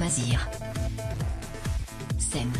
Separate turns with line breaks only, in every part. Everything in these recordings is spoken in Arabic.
Mazir. Scène.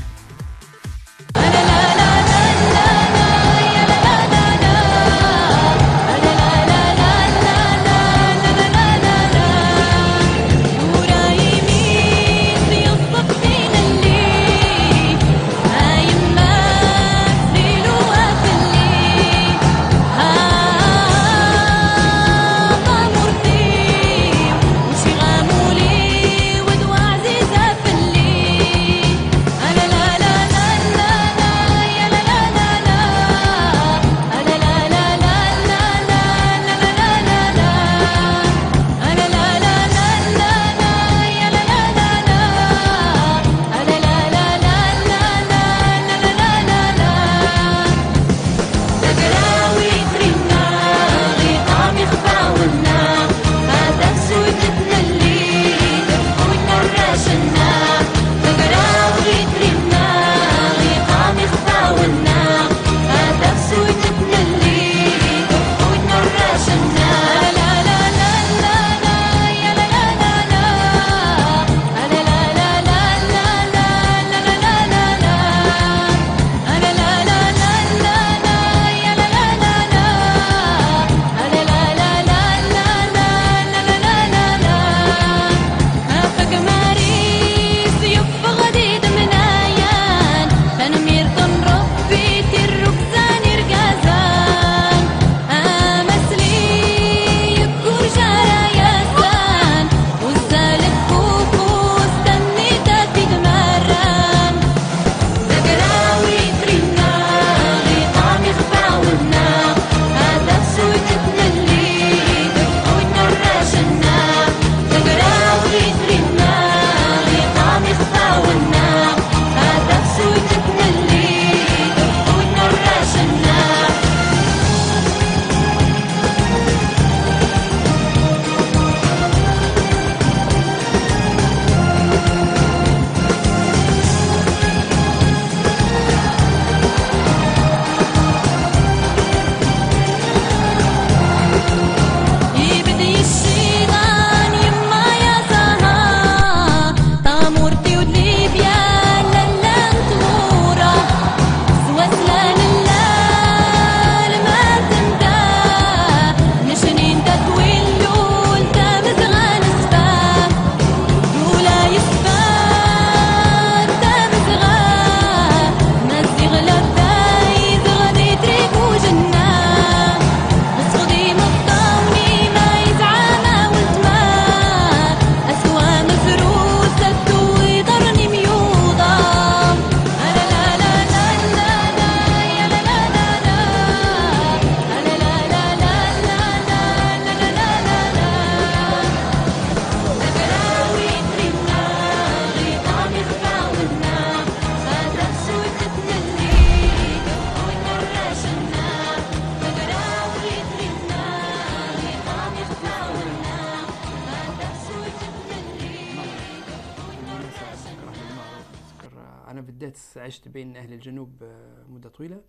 بين أهل الجنوب آه، مدة طويلة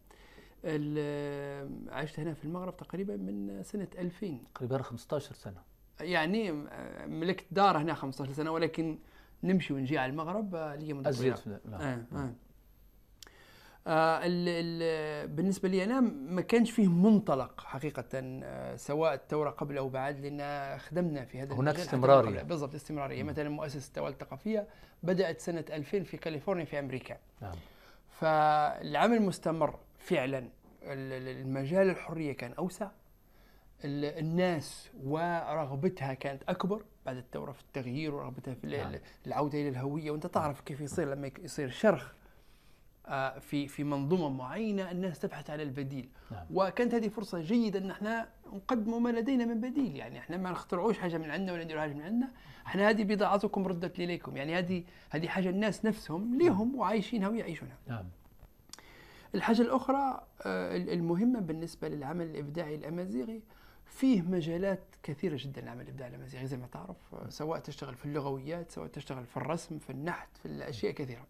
آه، عشت هنا في المغرب تقريبا من سنة 2000 تقريبا 15 سنة يعني آه، ملكت دار هنا 15 سنة ولكن نمشي ونجي على المغرب لي مدة طويلة نعم. آه آه. بالنسبة لي أنا ما كانش فيه منطلق حقيقة آه سواء الثورة قبل أو بعد لأن خدمنا في هذا هناك استمرارية بالضبط استمرارية مثلا مؤسسة التوالي الثقافية بدأت سنة 2000 في كاليفورنيا في أمريكا نعم. فالعمل مستمر فعلا المجال الحرية كان أوسع الناس ورغبتها كانت أكبر بعد الثورة في التغيير ورغبتها في نعم. العودة إلى الهوية وأنت تعرف كيف يصير لما يصير شرخ آه، في في منظومه معينه الناس تبحث على البديل نعم. وكانت هذه فرصه جيده ان احنا نقدموا ما لدينا من بديل يعني احنا ما نخترعوش حاجه من عندنا ولا نديروا حاجه من عندنا احنا هذه بضاعتكم ردت اليكم يعني هذه هذه حاجه الناس نفسهم ليهم نعم. وعايشينها ويعيشونها نعم الحاجة الأخرى آه، المهمة بالنسبة للعمل الإبداعي الأمازيغي فيه مجالات كثيرة جدا العمل الإبداعي الأمازيغي زي ما تعرف آه، سواء تشتغل في اللغويات سواء تشتغل في الرسم في النحت في الأشياء كثيرة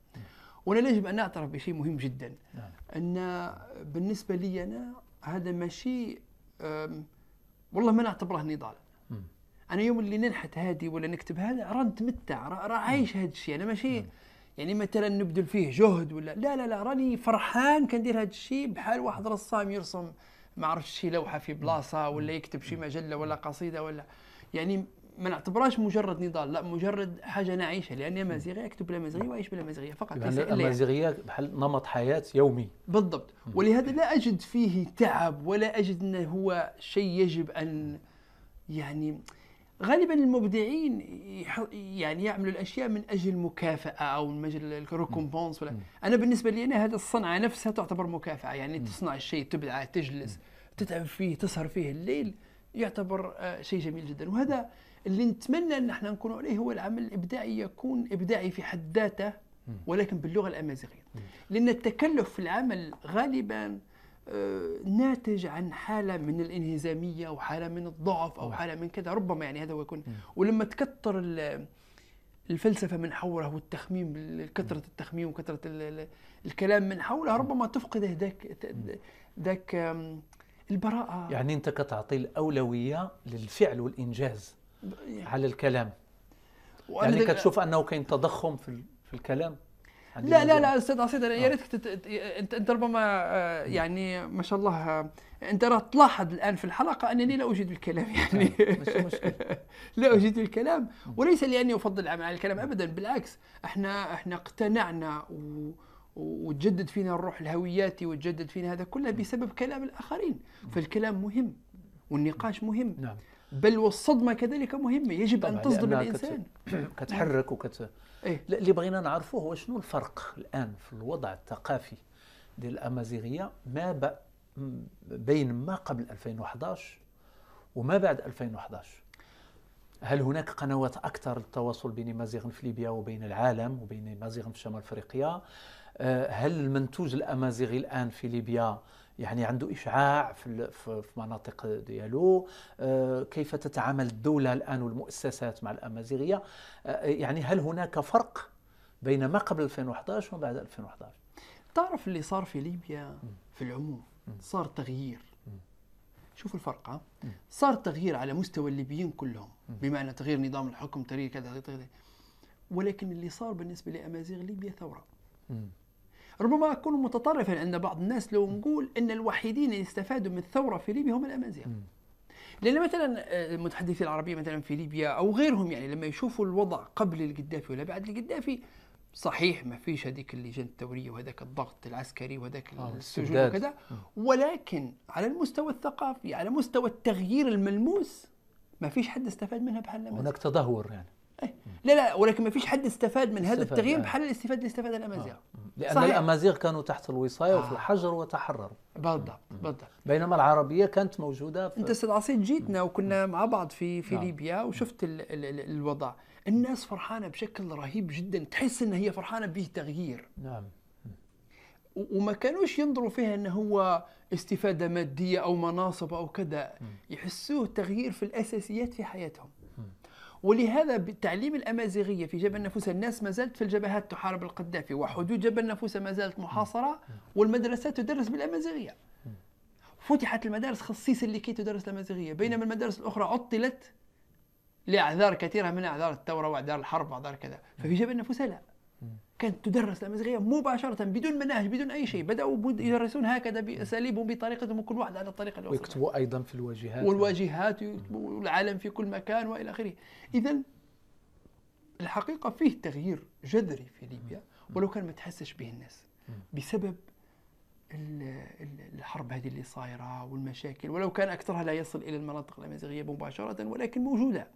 وأنا يجب أن أعترف بشيء مهم جدا نعم. أن بالنسبة لي أنا هذا ماشي والله ما نعتبره نضال انا يوم اللي ننحت هذه ولا نكتب هذا راه نتمتع راه عايش هذا الشيء انا ماشي يعني مثلا نبذل فيه جهد ولا لا لا لا راني فرحان كندير هذا الشيء بحال واحد رسام يرسم ما عرفتش شي لوحه في بلاصه ولا يكتب شي مجله ولا قصيده ولا يعني ما نعتبرهاش مجرد نضال لا مجرد حاجه انا عايشها امازيغي اكتب بلا مازيغيه وعيش بلا مازيغيه فقط ليس
يعني. بحال نمط حياه يومي
بالضبط ولهذا لا اجد فيه تعب ولا اجد انه هو شيء يجب ان يعني غالبا المبدعين يعني يعملوا الاشياء من اجل مكافاه او من اجل الريكومبونس ولا انا بالنسبه لي أنا هذه الصنعه نفسها تعتبر مكافاه يعني تصنع الشيء تبدعه تجلس تتعب فيه تسهر فيه الليل يعتبر آه، شيء جميل جدا وهذا اللي نتمنى ان احنا نكون عليه هو العمل الابداعي يكون ابداعي في حد ذاته ولكن باللغه الامازيغيه لان التكلف في العمل غالبا آه، ناتج عن حالة من الانهزامية أو حالة من الضعف أو حالة من كذا ربما يعني هذا هو يكون ولما تكثر الفلسفة من حوله والتخميم كثرة التخميم وكثرة الكلام من حوله ربما تفقد ذاك ذاك البراءة
يعني أنت كتعطي الأولوية للفعل والإنجاز يعني على الكلام
يعني كتشوف
أنه كاين تضخم في الكلام لا لا لا
استاذ عصيد انا يا آه. ريتك انت انت ربما آه، يعني ما شاء الله آه، انت راه تلاحظ الان في الحلقه انني لا اجيد الكلام نعم، يعني لا اجيد الكلام وليس لاني افضل العمل على الكلام ابدا بالعكس احنا احنا اقتنعنا وتجدد فينا الروح الهوياتي وتجدد فينا هذا كله نعم. بسبب كلام الاخرين نعم. فالكلام مهم والنقاش مهم نعم بل والصدمه كذلك مهمه يجب ان تصدم الانسان
كتحرك وكت ايه اللي بغينا نعرفه هو شنو الفرق الان في الوضع الثقافي ديال الامازيغيه ما بين ما قبل 2011 وما بعد 2011 هل هناك قنوات اكثر للتواصل بين مازيغ في ليبيا وبين العالم وبين مازيغ في شمال افريقيا آه، هل المنتوج الامازيغي الان في ليبيا يعني عنده إشعاع في, في مناطق ديالو آه، كيف تتعامل الدولة الآن والمؤسسات مع الأمازيغية آه، يعني هل هناك فرق بين ما قبل 2011 وما بعد 2011 تعرف اللي صار في
ليبيا في العموم صار تغيير شوف الفرق ها صار تغيير على مستوى الليبيين كلهم بمعنى تغيير نظام الحكم تغيير كذا ولكن اللي صار بالنسبه لامازيغ ليبيا ثوره ربما أكون متطرفا عند بعض الناس لو نقول أن الوحيدين اللي استفادوا من الثورة في ليبيا هم الأمازيغ لان مثلا آه، المتحدثين العربيه مثلا في ليبيا او غيرهم يعني لما يشوفوا الوضع قبل القدافي ولا بعد القدافي صحيح ما فيش هذيك اللجان الثوريه وهذاك الضغط العسكري وهذاك آه، السجون وكذا ولكن على المستوى الثقافي على مستوى التغيير الملموس ما فيش حد استفاد منها بحال هناك
تدهور يعني
إيه. لا لا ولكن ما فيش حد استفاد من هذا التغيير يعني. بحال الاستفاده اللي استفادها الامازيغ آه. لان صحيح.
الامازيغ كانوا تحت الوصايه آه. وفي
الحجر وتحرروا بالضبط بالضبط بينما العربيه كانت موجوده في انت استاذ عصيد جيتنا وكنا مع بعض في في آه. ليبيا وشفت الـ الـ الـ الوضع الناس فرحانه بشكل رهيب جدا تحس ان هي فرحانه به تغيير نعم وما كانوش ينظروا فيها ان هو استفاده ماديه او مناصب او كذا يحسوه تغيير في الاساسيات في حياتهم ولهذا بالتعليم الامازيغيه في جبل نفوسه الناس ما زالت في الجبهات تحارب القذافي وحدود جبل نفوسه ما زالت محاصره والمدرسه تدرس بالامازيغيه فتحت المدارس خصيصا لكي تدرس الامازيغيه بينما المدارس الاخرى عطلت لاعذار كثيره من اعذار الثوره واعذار الحرب واعذار كذا ففي جبل نفوسه لا كانت تدرس الامازيغيه مباشره بدون مناهج بدون اي شيء بداوا يدرسون هكذا باساليبهم بطريقتهم وكل واحد على الطريقه اللي
ويكتبوا ايضا في الواجهات
والواجهات والعالم في كل مكان والى اخره اذا الحقيقه فيه تغيير جذري في ليبيا ولو كان ما تحسش به الناس بسبب الحرب هذه اللي صايره والمشاكل ولو كان اكثرها لا يصل الى المناطق الامازيغيه مباشره ولكن موجوده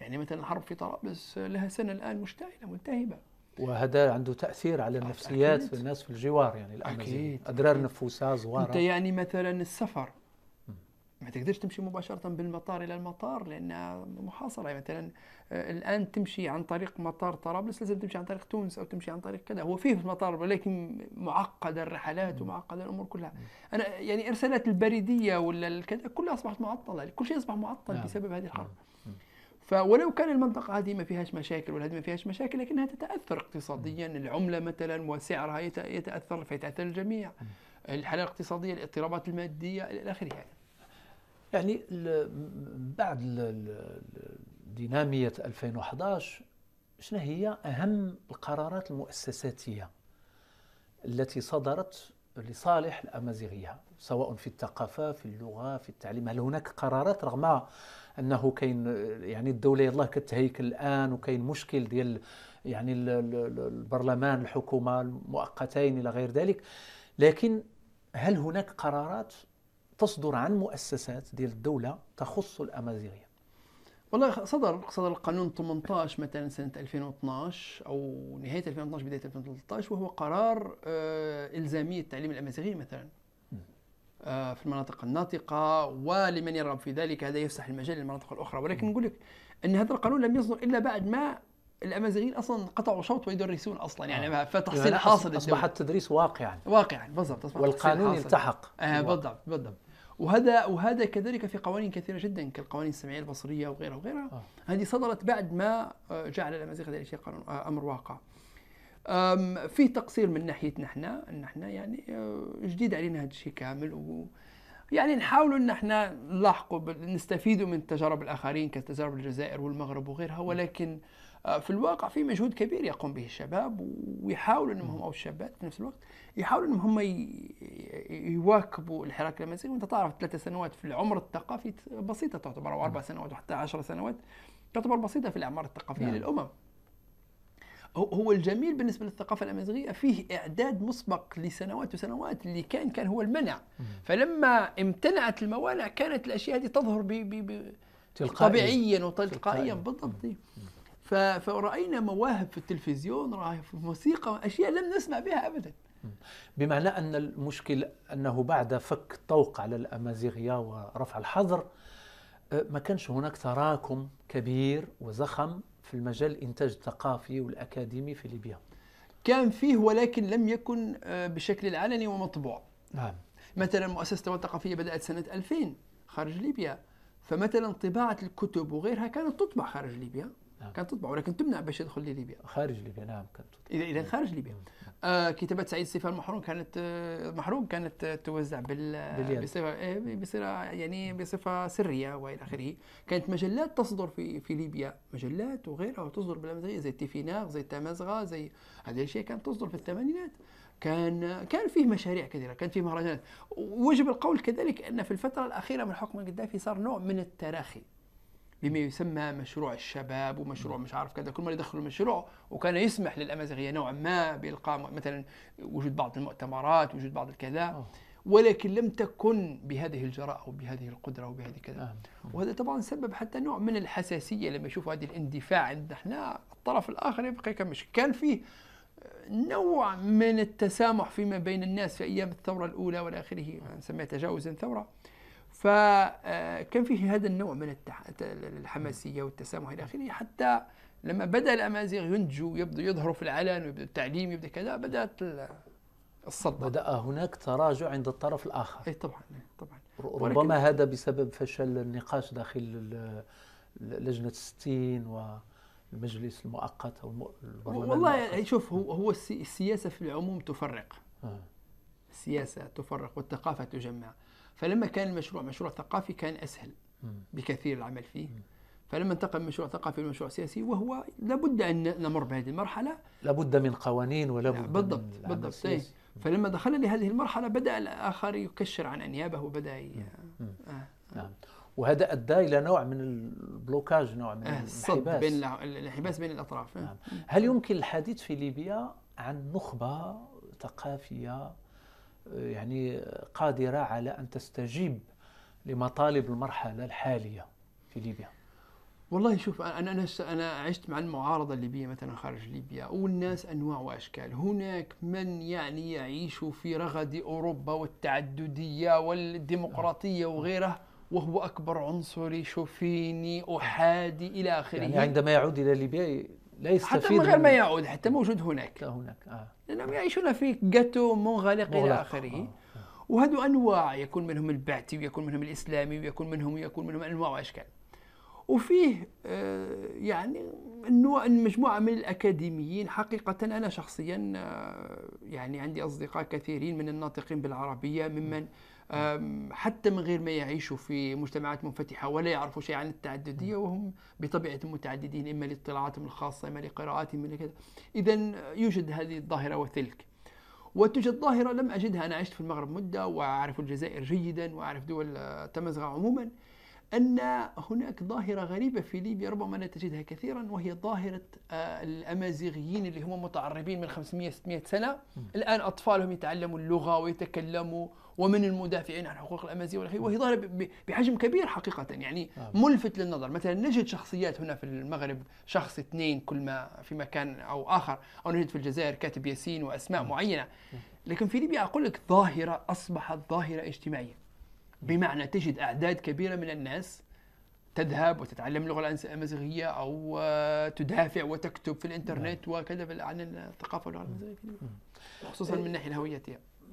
يعني مثلا الحرب في طرابلس لها سنه الان مشتعله منتهبه
وهذا عنده تاثير على النفسيات في الناس في الجوار يعني الامازيغ اضرار نفوسها زواره انت
يعني مثلا السفر ما تقدرش تمشي مباشرة بالمطار إلى المطار لأنها محاصرة يعني مثلا آه، الآن تمشي عن طريق مطار طرابلس لازم تمشي عن طريق تونس أو تمشي عن طريق كذا هو فيه في المطار ولكن معقدة الرحلات ومعقدة الأمور كلها أنا يعني إرسالات البريدية ولا الكذا كلها أصبحت معطلة كل شيء أصبح معطل نعم. بسبب هذه الحرب نعم. فولو كان المنطقة هذه ما فيهاش مشاكل ولا ما فيهاش مشاكل لكنها تتأثر اقتصاديا العملة مثلا وسعرها يتأثر فيتأثر الجميع الحالة الاقتصادية الاضطرابات المادية إلى آخره يعني يعني
بعد دينامية 2011 شنو هي أهم القرارات المؤسساتية التي صدرت لصالح الامازيغيه سواء في الثقافه في اللغه في التعليم هل هناك قرارات رغم انه كاين يعني الدوله يلاه كتهيكل الان وكاين مشكل ديال يعني البرلمان الحكومه المؤقتين الى غير ذلك لكن هل هناك قرارات تصدر عن مؤسسات ديال الدوله
تخص الامازيغيه والله صدر صدر القانون 18 مثلا سنة 2012 أو نهاية 2012 بداية 2013 وهو قرار آه، إلزامية التعليم الأمازيغي مثلا آه، في المناطق الناطقة ولمن يرغب في ذلك هذا يفسح المجال للمناطق الأخرى ولكن نقول لك أن هذا القانون لم يصدر إلا بعد ما الامازيغيين اصلا قطعوا شوط ويدرسون اصلا يعني آه. فتحصيل يعني حاصل اصبح
التدريس واقعا
واقعا بالضبط اصبح والقانون التحق آه بالضبط بالضبط وهذا وهذا كذلك في قوانين كثيره جدا كالقوانين السمعيه البصريه وغيرها وغيرها آه. هذه صدرت بعد ما آه، جعل الامازيغ ذلك قانون آه، امر واقع في تقصير من ناحيتنا احنا نحن يعني آه، جديد علينا هذا الشيء كامل و يعني نحاولوا ان احنا نلاحقوا نستفيدوا من تجارب الاخرين كتجارب الجزائر والمغرب وغيرها ولكن م. آه، في الواقع في مجهود كبير يقوم به الشباب ويحاولوا انهم او الشابات في نفس الوقت يحاولوا انهم هم يواكبوا الحراك الامازيغي وانت تعرف ثلاث سنوات في العمر الثقافي بسيطه تعتبر او اربع نعم. سنوات وحتى عشر سنوات تعتبر بسيطه في الاعمار الثقافيه نعم. للامم هو الجميل بالنسبه للثقافه الامازيغيه فيه اعداد مسبق لسنوات وسنوات اللي كان كان هو المنع نعم. فلما امتنعت الموانع كانت الاشياء هذه تظهر ب ب طبيعيا وتلقائيا بالضبط نعم. فرأينا مواهب في التلفزيون راهي في الموسيقى أشياء لم نسمع بها أبدا
بمعنى أن المشكل أنه بعد فك الطوق على الأمازيغية ورفع الحظر أه، ما كانش هناك تراكم كبير وزخم في المجال الإنتاج الثقافي
والأكاديمي في ليبيا كان فيه ولكن لم يكن أه، بشكل علني ومطبوع نعم مثلا مؤسسة الثقافية بدأت سنة 2000 خارج ليبيا فمثلا طباعة الكتب وغيرها كانت تطبع خارج ليبيا نعم. كانت تطبع ولكن تمنع باش يدخل لليبيا خارج ليبيا نعم كانت تطبع. اذا خارج ليبيا نعم. آه كتابات سعيد سيفا المحروم كانت آه، المحروم كانت آه، توزع بال بصفه آه، بصفه يعني بصفه سريه والى اخره كانت مجلات تصدر في في ليبيا مجلات وغيرها وتصدر بالامازيغيه زي تيفيناغ زي التمازغه زي هذه الاشياء كانت تصدر في الثمانينات كان كان فيه مشاريع كثيره كان فيه مهرجانات ويجب القول كذلك ان في الفتره الاخيره من حكم القذافي صار نوع من التراخي بما يسمى مشروع الشباب ومشروع مش عارف كذا كل ما يدخلوا المشروع وكان يسمح للامازيغيه نوعا ما بالقاء مثلا وجود بعض المؤتمرات وجود بعض الكذا آه. ولكن لم تكن بهذه الجراءه وبهذه القدره وبهذه كذا آه. وهذا طبعا سبب حتى نوع من الحساسيه لما يشوفوا هذه الاندفاع عندنا احنا الطرف الاخر يبقى كمش كان فيه نوع من التسامح فيما بين الناس في ايام الثوره الاولى والى اخره نسميها تجاوزا ثوره فكان آه، فيه هذا النوع من التح... الحماسيه والتسامح الى اخره حتى لما بدا الامازيغ ينتجوا يبدو يظهروا في العلن ويبدا التعليم يبدا كذا بدات الصدمه بدا
هناك تراجع عند الطرف الاخر اي طبعا طبعا ربما هذا بسبب فشل النقاش داخل لجنه 60 و المجلس المؤقت او البرلمان والله
المؤقت. يعني شوف هو هو السياسه في العموم تفرق آه. السياسه تفرق والثقافه تجمع فلما كان المشروع مشروع ثقافي كان اسهل بكثير العمل فيه فلما انتقل من مشروع ثقافي إلى مشروع سياسي وهو لابد ان نمر بهذه المرحله لابد من قوانين ولابد بالضبط من بالضبط السياسي. فلما دخلنا لهذه المرحله بدا الاخر يكشر عن انيابه وبدا ي... آه. آه. نعم وهذا
ادى الى نوع من البلوكاج نوع من آه الانحباس بين الانحباس بين الاطراف آه. نعم. هل يمكن الحديث في ليبيا عن نخبه ثقافيه يعني قادرة على أن تستجيب لمطالب المرحلة الحالية
في ليبيا والله شوف انا انا انا عشت مع المعارضه الليبيه مثلا خارج ليبيا والناس انواع واشكال، هناك من يعني يعيش في رغد اوروبا والتعدديه والديمقراطيه نعم. وغيره وهو اكبر عنصري شوفيني احادي الى اخره يعني عندما
يعود الى ليبيا لا يستفيد حتى من غير ما يعود
حتى موجود هناك هناك آه. لأنهم يعيشون في جاتو منغلق إلى آخره آه،, آه. وهذو أنواع يكون منهم البعثي ويكون منهم الإسلامي ويكون منهم ويكون منهم أنواع وأشكال وفيه آه، يعني انواع مجموعه من الاكاديميين حقيقه انا شخصيا آه، يعني عندي اصدقاء كثيرين من الناطقين بالعربيه ممن حتى من غير ما يعيشوا في مجتمعات منفتحة ولا يعرفوا شيء عن التعددية وهم بطبيعة متعددين إما لاطلاعاتهم الخاصة إما لقراءاتهم إما كذا إذا يوجد هذه الظاهرة وتلك وتوجد ظاهرة لم أجدها أنا عشت في المغرب مدة وأعرف الجزائر جيدا وأعرف دول تمزغة عموما أن هناك ظاهرة غريبة في ليبيا ربما لا تجدها كثيرا وهي ظاهرة آه، الأمازيغيين اللي هم متعربين من 500-600 سنة الآن أطفالهم يتعلموا اللغة ويتكلموا ومن المدافعين عن حقوق الامازيغ والاخير وهي ظاهره بحجم كبير حقيقه يعني آه. ملفت للنظر مثلا نجد شخصيات هنا في المغرب شخص اثنين كل ما في مكان او اخر او نجد في الجزائر كاتب ياسين واسماء معينه لكن في ليبيا اقول لك ظاهره اصبحت ظاهره اجتماعيه بمعنى تجد اعداد كبيره من الناس تذهب وتتعلم اللغه الامازيغيه او آه، تدافع وتكتب في الانترنت نعم. وكذا عن الثقافه واللغه الامازيغيه خصوصا آه. من ناحيه الهويه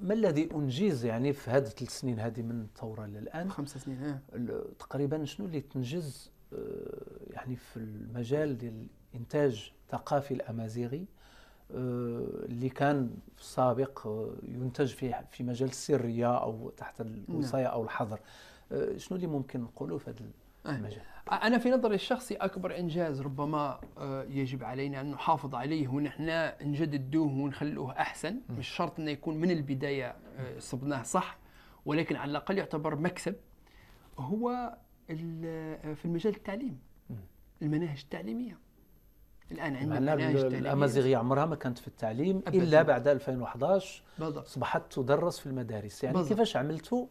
ما الذي
انجز يعني في هذه الثلاث سنين هذه من الثوره للان خمس سنين ها. إيه. تقريبا شنو اللي تنجز آه، يعني في المجال ديال الانتاج الثقافي الامازيغي آه، اللي كان في السابق آه، ينتج في في مجال السريه او تحت نعم. الوصايه او الحظر شنو اللي ممكن نقولوا في هذه
إيه. أنا في نظري الشخصي أكبر إنجاز ربما آه، يجب علينا أن نحافظ عليه ونحن نجددوه ونخلوه أحسن مش شرط أنه يكون من البداية آه، صبناه صح ولكن على الأقل يعتبر مكسب هو آه، في المجال التعليم المناهج التعليمية الان عندنا مناهج الامازيغيه
عمرها ما كانت في التعليم الا بعد 2011 بالضبط اصبحت تدرس في المدارس يعني بالضبط. كيفاش عملتوا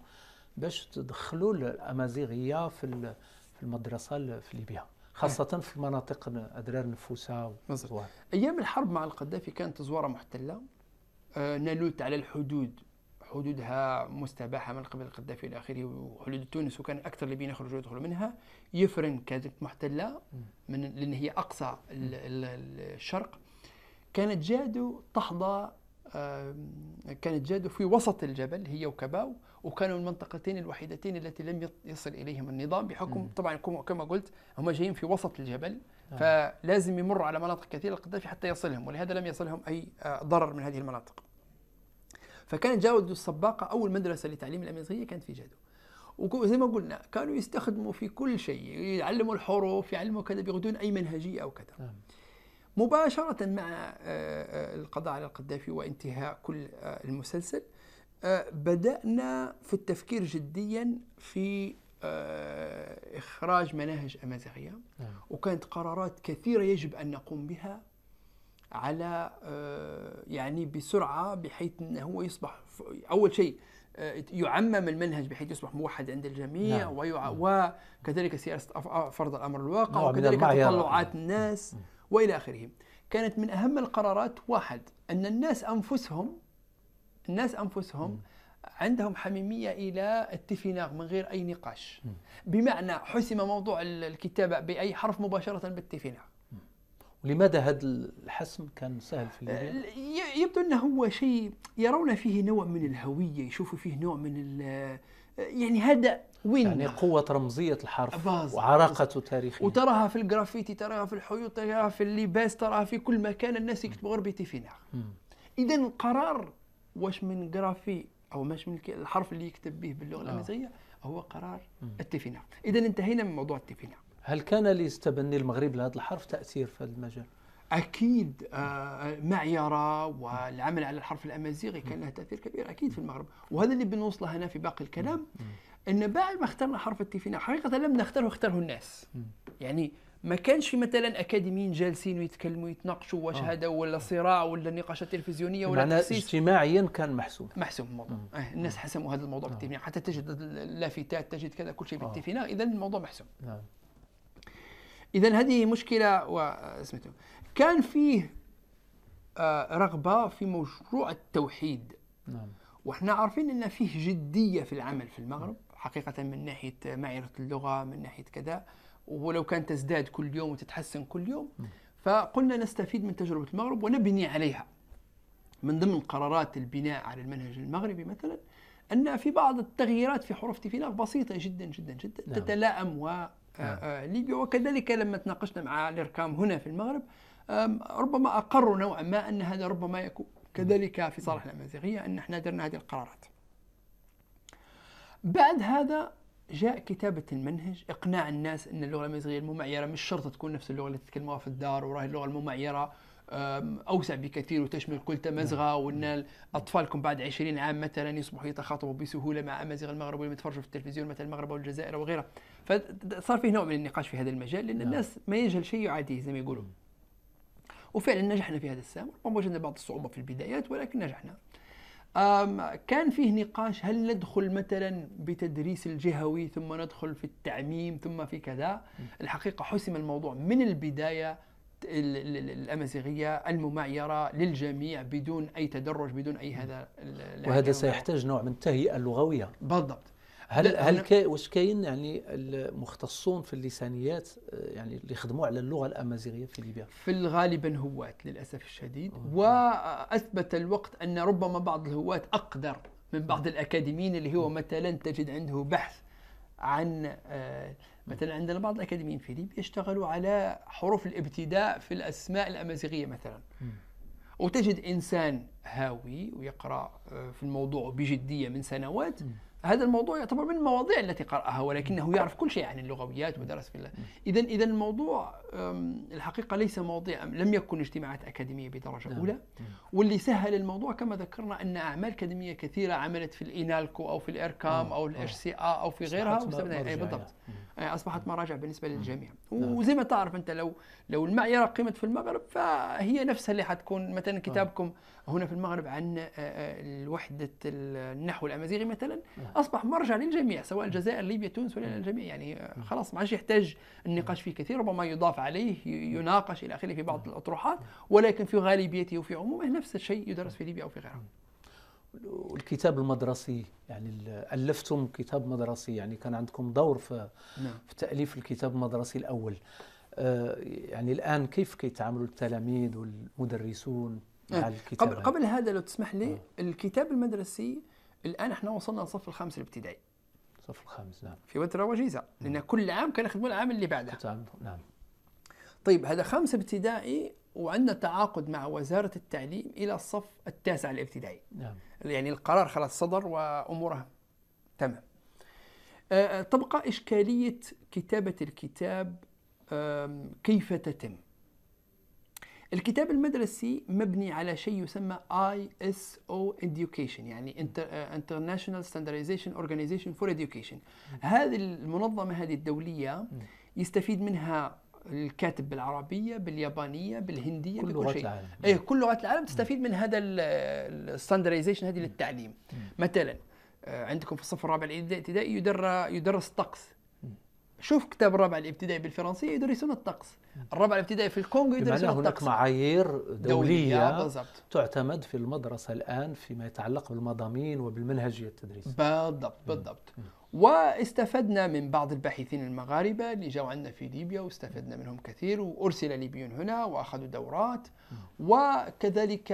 باش تدخلوا الامازيغيه في المدرسه في ليبيا خاصة آه. في مناطق أدرار نفوسها وزوار
أيام الحرب مع القذافي كانت زوارة محتلة آه نالوت على الحدود حدودها مستباحة من قبل القذافي إلى آخره وحدود تونس وكان أكثر الليبيين يخرجوا يدخلوا منها يفرن كانت محتلة من لأن هي أقصى الشرق كانت جادو تحظى كانت جادو في وسط الجبل هي وكباو وكانوا المنطقتين الوحيدتين التي لم يصل اليهم النظام بحكم طبعا كما قلت هم جايين في وسط الجبل نعم. فلازم يمر على مناطق كثيره القذافي حتى يصلهم ولهذا لم يصلهم اي آه، ضرر من هذه المناطق. فكان جاود الصباقه اول مدرسه لتعليم الامازيغيه كانت في جادو. وزي ما قلنا كانوا يستخدموا في كل شيء يعلموا الحروف يعلموا كذا بدون اي منهجيه او كذا. نعم. مباشرة مع آه، آه، القضاء على القذافي وانتهاء كل المسلسل آه، بدأنا في التفكير جديا في آه، إخراج مناهج أمازيغية نعم. وكانت قرارات كثيرة يجب أن نقوم بها على آه، يعني بسرعة بحيث أنه هو يصبح أول شيء يعمم المنهج بحيث يصبح موحد عند الجميع نعم. ويع... نعم. وكذلك سياسة فرض الأمر الواقع نعم. وكذلك تطلعات الناس نعم. وإلى آخره كانت من أهم القرارات واحد أن الناس أنفسهم الناس انفسهم م. عندهم حميميه الى التفناغ من غير اي نقاش م. بمعنى حسم موضوع الكتابه باي حرف مباشره بالتفناغ
لماذا هذا الحسم
كان سهل في ليبيا؟ يبدو انه هو شيء يرون فيه نوع من الهويه، يشوفوا فيه نوع من يعني هذا وين يعني قوة رمزية الحرف باز. وعراقته تاريخية وتراها في الجرافيتي تراها في الحيوط تراها في اللباس تراها في كل مكان الناس يكتبوا غير بيتي إذا قرار واش من جرافي او ماش من الحرف اللي يكتب به باللغه آه. الامازيغيه هو قرار التفينا اذا انتهينا من موضوع التفينا
هل كان لتبني المغرب لهذا الحرف تاثير في هذا المجال
اكيد آه، معيره والعمل على الحرف الامازيغي كان له تاثير كبير اكيد في المغرب وهذا اللي بنوصله هنا في باقي الكلام ان بعد ما اخترنا حرف التفينا حقيقه لم نختاره اختاره الناس يعني ما كانش في مثلا اكاديميين جالسين ويتكلموا يتناقشوا واش آه. هذا ولا صراع ولا نقاشات تلفزيونيه ولا معناها
اجتماعيا كان محسوم محسوم الموضوع
آه الناس حسموا هذا الموضوع آه. بالتلفزيون حتى تجد اللافتات تجد كذا كل شيء آه. بالتلفزيون اذا الموضوع محسوم نعم اذا هذه مشكله وسميته كان فيه آه رغبه في مشروع التوحيد نعم وحنا عارفين ان فيه جديه في العمل في المغرب حقيقه من ناحيه معرفه اللغه من ناحيه كذا ولو كانت تزداد كل يوم وتتحسن كل يوم فقلنا نستفيد من تجربه المغرب ونبني عليها من ضمن قرارات البناء على المنهج المغربي مثلا ان في بعض التغييرات في حروف تفيلاغ بسيطه جدا جدا جدا نعم. تتلائم و آه، نعم. آه، ليبيا وكذلك لما تناقشنا مع الاركام هنا في المغرب ربما اقروا نوعا ما ان هذا ربما يكون كذلك في صالح الامازيغيه ان احنا درنا هذه القرارات. بعد هذا جاء كتابة المنهج إقناع الناس أن اللغة الأمازيغية الممعيرة مش شرط تكون نفس اللغة اللي تتكلموها في الدار وراهي اللغة الممعيرة أوسع بكثير وتشمل كل تمزغة نعم. وأن نعم. أطفالكم بعد 20 عام مثلا يصبحوا يتخاطبوا بسهولة مع أمازيغ المغرب ويتفرجوا يتفرجوا في التلفزيون مثلا المغرب والجزائر وغيرها فصار فيه نوع من النقاش في هذا المجال لأن نعم. الناس ما يجهل شيء يعاديه زي ما يقولوا وفعلا نجحنا في هذا السام ربما وجدنا بعض الصعوبة في البدايات ولكن نجحنا كان فيه نقاش هل ندخل مثلا بتدريس الجهوي ثم ندخل في التعميم ثم في كذا الحقيقة حسم الموضوع من البداية الأمازيغية الممعيرة للجميع بدون أي تدرج بدون أي هذا وهذا
سيحتاج نوع من التهيئة اللغوية بالضبط هل هل كاي واش كاين يعني المختصون
في اللسانيات آه، يعني اللي خدموا على اللغه الامازيغيه في ليبيا؟ في الغالب هواة للاسف الشديد واثبت الوقت ان ربما بعض الهواة اقدر من بعض الاكاديميين اللي هو مثلا تجد عنده بحث عن آه، مثلا عندنا بعض الاكاديميين في ليبيا يشتغلوا على حروف الابتداء في الاسماء الامازيغيه مثلا وتجد انسان هاوي ويقرا آه، في الموضوع بجديه من سنوات هذا الموضوع يعتبر من المواضيع التي قرأها ولكنه يعرف كل شيء عن اللغويات ودرس في إذا إذا الموضوع الحقيقة ليس مواضيع لم يكن اجتماعات أكاديمية بدرجة نعم. أولى نعم. واللي سهل الموضوع كما ذكرنا أن أعمال أكاديمية كثيرة عملت في الإينالكو أو في الإيركام نعم. أو الإش سي آ أو في غيرها إيه، بالضبط أصبحت مراجع بالنسبة للجميع وزي ما تعرف أنت لو لو المعيار قيمت في المغرب فهي نفسها اللي حتكون مثلا كتابكم هنا في المغرب عن آه، آه، الوحدة النحو الأمازيغي مثلا نعم. أصبح مرجع للجميع سواء نعم. الجزائر ليبيا تونس ولا الجميع نعم. يعني آه، خلاص ما عادش يحتاج النقاش فيه كثير ربما يضاف عليه يناقش إلى آخره في بعض الأطروحات ولكن في غالبيته وفي عمومه نفس الشيء يدرس في ليبيا أو في غيرها
والكتاب المدرسي يعني ألفتم كتاب مدرسي يعني كان عندكم دور في, نعم. في تأليف الكتاب المدرسي الأول يعني الآن كيف كيتعاملوا التلاميذ
والمدرسون قبل, قبل هذا لو تسمح لي الكتاب المدرسي الان احنا وصلنا للصف الخامس الابتدائي الصف الخامس نعم في فتره وجيزه لان كل عام كان يخدموا العام اللي بعده نعم طيب هذا خامس ابتدائي وعندنا تعاقد مع وزاره التعليم الى الصف التاسع الابتدائي نعم يعني القرار خلاص صدر واموره تمام تبقى آه، اشكاليه كتابه الكتاب كيف تتم الكتاب المدرسي مبني على شيء يسمى ISO Education يعني آه، International Standardization Organization for Education هذه المنظمة هذه الدولية يستفيد منها الكاتب بالعربية باليابانية بالهندية كل بكل العالم. أي كل لغات العالم تستفيد من هذا الستاندرزيشن هذه للتعليم مثلا آه، عندكم في الصف الرابع الابتدائي يدرس طقس شوف كتاب الرابع الابتدائي بالفرنسيه يدرسون الطقس الرابع الابتدائي في الكونغو يدرسون الطقس هناك
معايير دولية, دولية
تعتمد في المدرسة الآن فيما يتعلق بالمضامين وبالمنهجية التدريسية بالضبط بالضبط واستفدنا من بعض الباحثين المغاربة اللي جاوا عندنا في ليبيا واستفدنا منهم كثير وأرسل ليبيون هنا وأخذوا دورات وكذلك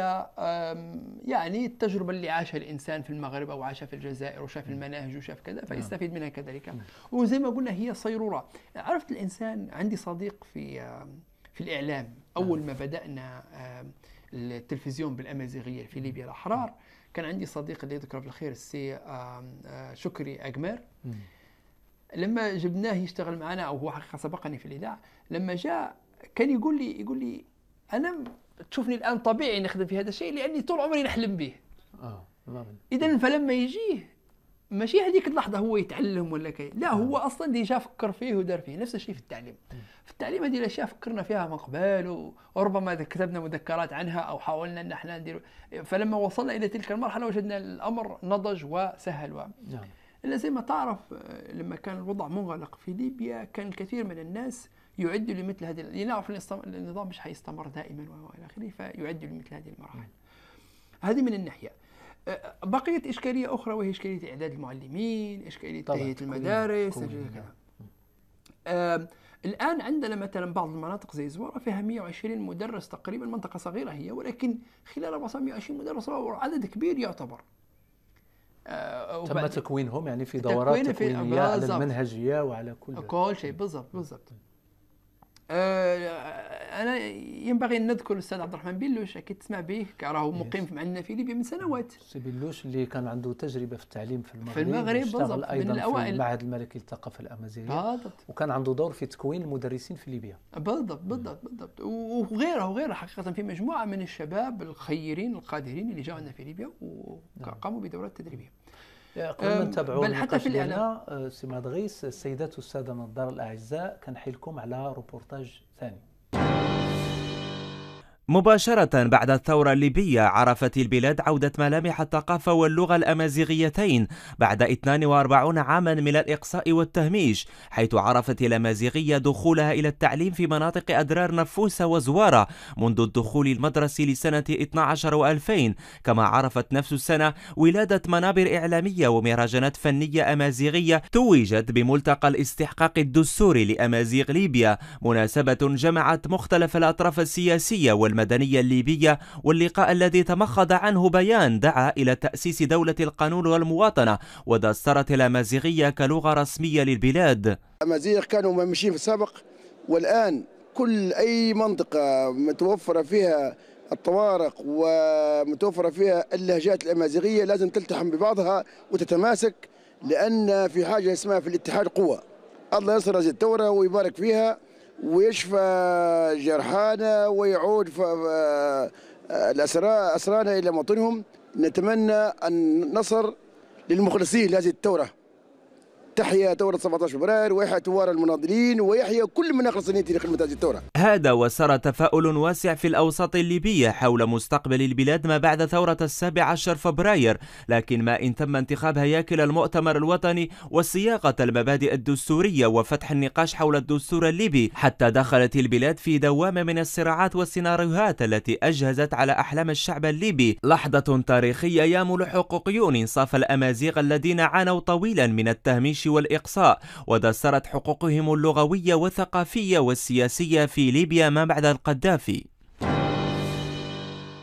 يعني التجربة اللي عاشها الإنسان في المغرب أو عاشها في الجزائر وشاف المناهج وشاف كذا نعم. فيستفيد منها كذلك وزي ما قلنا هي صيرورة عرفت الإنسان عندي صديق في في الإعلام أول نعم. ما بدأنا التلفزيون بالأمازيغية في ليبيا الأحرار كان عندي صديق اللي يذكره بالخير السي آه، شكري اجمير لما جبناه يشتغل معنا او هو حقيقه سبقني في الاذاعه لما جاء كان يقول لي يقول لي انا تشوفني الان طبيعي نخدم في هذا الشيء لاني طول عمري نحلم به
اه نعم.
اذا فلما يجيه ماشي هذيك اللحظه هو يتعلم ولا كي لا هو نعم. اصلا ديجا فكر فيه ودار فيه نفس الشيء في التعليم في التعليم هذه الاشياء فكرنا فيها من قبل وربما كتبنا مذكرات عنها او حاولنا ان احنا ندير فلما وصلنا الى تلك المرحله وجدنا الامر نضج وسهل و نعم. الا زي ما تعرف آه، لما كان الوضع منغلق في ليبيا كان الكثير من الناس يعدوا لمثل هذه نعرف النظام مش حيستمر دائما والى اخره فيعدوا لمثل هذه المراحل هذه من الناحيه بقيت اشكاليه اخرى وهي اشكاليه اعداد المعلمين اشكاليه تهيئه المدارس الان عندنا مثلا بعض المناطق زي زواره فيها 120 مدرس تقريبا منطقه صغيره هي ولكن خلال 120 مدرس عدد كبير يعتبر آه، تم
تكوينهم يعني في دورات تكوينيه على المنهجيه وعلى كل
كل شيء بالضبط بالضبط آه، انا ينبغي ان نذكر الاستاذ عبد الرحمن بلوش اكيد تسمع به راه مقيم مع عندنا في ليبيا من سنوات سي بلوش اللي كان عنده تجربه
في التعليم في المغرب في المغرب بالضبط ايضا من الأوائل. في المعهد الملكي للثقافه الامازيغيه بالضبط وكان عنده دور في تكوين المدرسين في ليبيا
بالضبط بالضبط بالضبط وغيره وغيره حقيقه في مجموعه من الشباب الخيرين القادرين اللي جاوا عندنا في ليبيا نعم. وقاموا بدورات تدريبيه قبل ما نتابعوا بل ديالنا
أه، سي مدغيس السيدات والساده من الدار الاعزاء كنحيلكم على روبورتاج ثاني
مباشرة بعد الثورة الليبية عرفت البلاد عودة ملامح الثقافة واللغة الأمازيغيتين بعد 42 عاما من الإقصاء والتهميش حيث عرفت الأمازيغية دخولها إلى التعليم في مناطق أدرار نفوسة وزوارة منذ الدخول المدرسي لسنة 12 و2000 كما عرفت نفس السنة ولادة منابر إعلامية ومهرجانات فنية أمازيغية توجت بملتقى الاستحقاق الدستوري لأمازيغ ليبيا مناسبة جمعت مختلف الأطراف السياسية والمدرسة المدنية الليبية واللقاء الذي تمخض عنه بيان دعا إلى تأسيس دولة القانون والمواطنة ودسترت الأمازيغية كلغة رسمية للبلاد
الأمازيغ كانوا ممشين في السابق والآن كل أي منطقة متوفرة فيها الطوارق ومتوفرة فيها اللهجات الأمازيغية لازم تلتحم ببعضها وتتماسك لأن في حاجة اسمها في الاتحاد قوة الله يسر هذه الثورة ويبارك فيها ويشفى جرحانا ويعود أسرانا إلى موطنهم نتمنى النصر للمخلصين لهذه الثورة تحيا ثورة 17 فبراير ويحيى ثوار المناضلين ويحيا كل من أخلص النية لخدمة هذه الثورة
هذا وسر تفاؤل واسع في الأوساط الليبية حول مستقبل البلاد ما بعد ثورة السابع عشر فبراير لكن ما إن تم انتخاب هياكل المؤتمر الوطني وصياغة المبادئ الدستورية وفتح النقاش حول الدستور الليبي حتى دخلت البلاد في دوامة من الصراعات والسيناريوهات التي أجهزت على أحلام الشعب الليبي لحظة تاريخية يامل حقوقيون صاف الأمازيغ الذين عانوا طويلا من التهميش والإقصاء ودسرت حقوقهم اللغوية والثقافية والسياسية في ليبيا ما بعد القذافي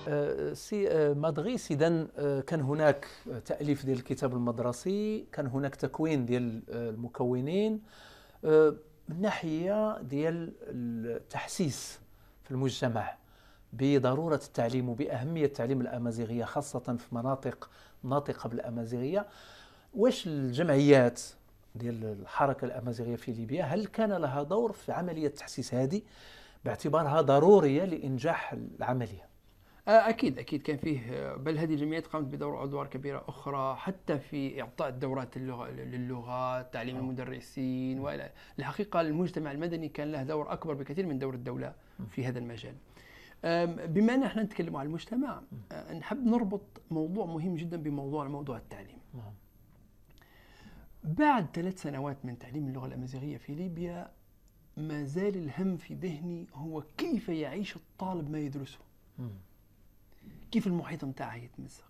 أه، سي أه، مدغيس اذا أه، كان هناك تاليف ديال الكتاب المدرسي كان هناك تكوين ديال المكونين من ناحيه ديال التحسيس في المجتمع بضروره التعليم وباهميه التعليم الامازيغيه خاصه في مناطق ناطقه بالامازيغيه واش الجمعيات ديال الحركه الامازيغيه في ليبيا هل كان لها
دور في عمليه التحسيس هذه باعتبارها ضروريه لانجاح العمليه آه، اكيد اكيد كان فيه آه، بل هذه الجمعيات قامت بدور ادوار كبيره اخرى حتى في اعطاء الدورات اللغة للغه تعليم آه. المدرسين والى الحقيقه المجتمع المدني كان له دور اكبر بكثير من دور الدوله في هذا المجال بما ان احنا نتكلم عن المجتمع نحب نربط موضوع مهم جدا بموضوع موضوع التعليم نعم. بعد ثلاث سنوات من تعليم اللغة الأمازيغية في ليبيا ما زال الهم في ذهني هو كيف يعيش الطالب ما يدرسه كيف المحيط متاعه يتمزق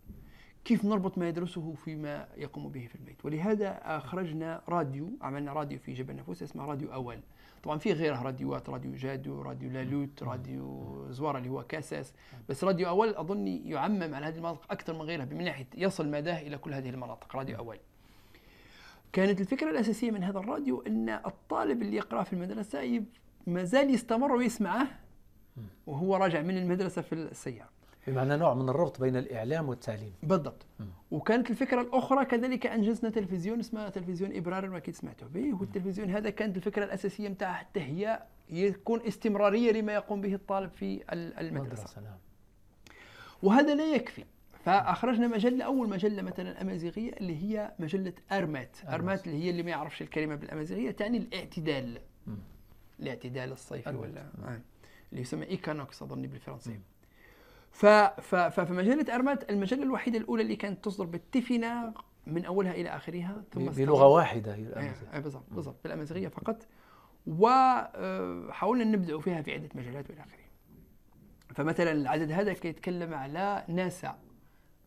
كيف نربط ما يدرسه فيما يقوم به في البيت ولهذا أخرجنا راديو عملنا راديو في جبل نفوس اسمه راديو أول طبعا في غيره راديوات راديو جادو راديو لالوت راديو زوارة اللي هو كاساس بس راديو أول أظني يعمم على هذه المناطق أكثر من غيرها من ناحية يصل مداه إلى كل هذه المناطق راديو أول كانت الفكرة الأساسية من هذا الراديو أن الطالب اللي يقرأ في المدرسة ما زال يستمر ويسمعه وهو راجع من المدرسة في السيارة بمعنى
نوع من الربط بين الإعلام والتعليم
بالضبط م. وكانت الفكرة الأخرى كذلك أنجزنا تلفزيون اسمه تلفزيون إبرار ما كنت به والتلفزيون هذا كانت الفكرة الأساسية نتاع حتى هي يكون استمرارية لما يقوم به الطالب في المدرسة مدرسة نعم. وهذا لا يكفي فاخرجنا مجله اول مجله مثلا امازيغيه اللي هي مجله ارمات ارمات اللي هي اللي ما يعرفش الكلمه بالامازيغيه تعني الاعتدال الاعتدال الصيفي ولا آه. اللي يسمى ايكانوكس اظني بالفرنسيه ف... ف... فمجله ارمات المجله الوحيده الاولى اللي كانت تصدر بالتفنا من اولها الى اخرها ثم بلغه واحده هي آه، الامازيغيه آه، بالضبط بالضبط بالامازيغيه فقط وحاولنا نبدع فيها في عده مجالات والى اخره فمثلا العدد هذا كيتكلم على ناسا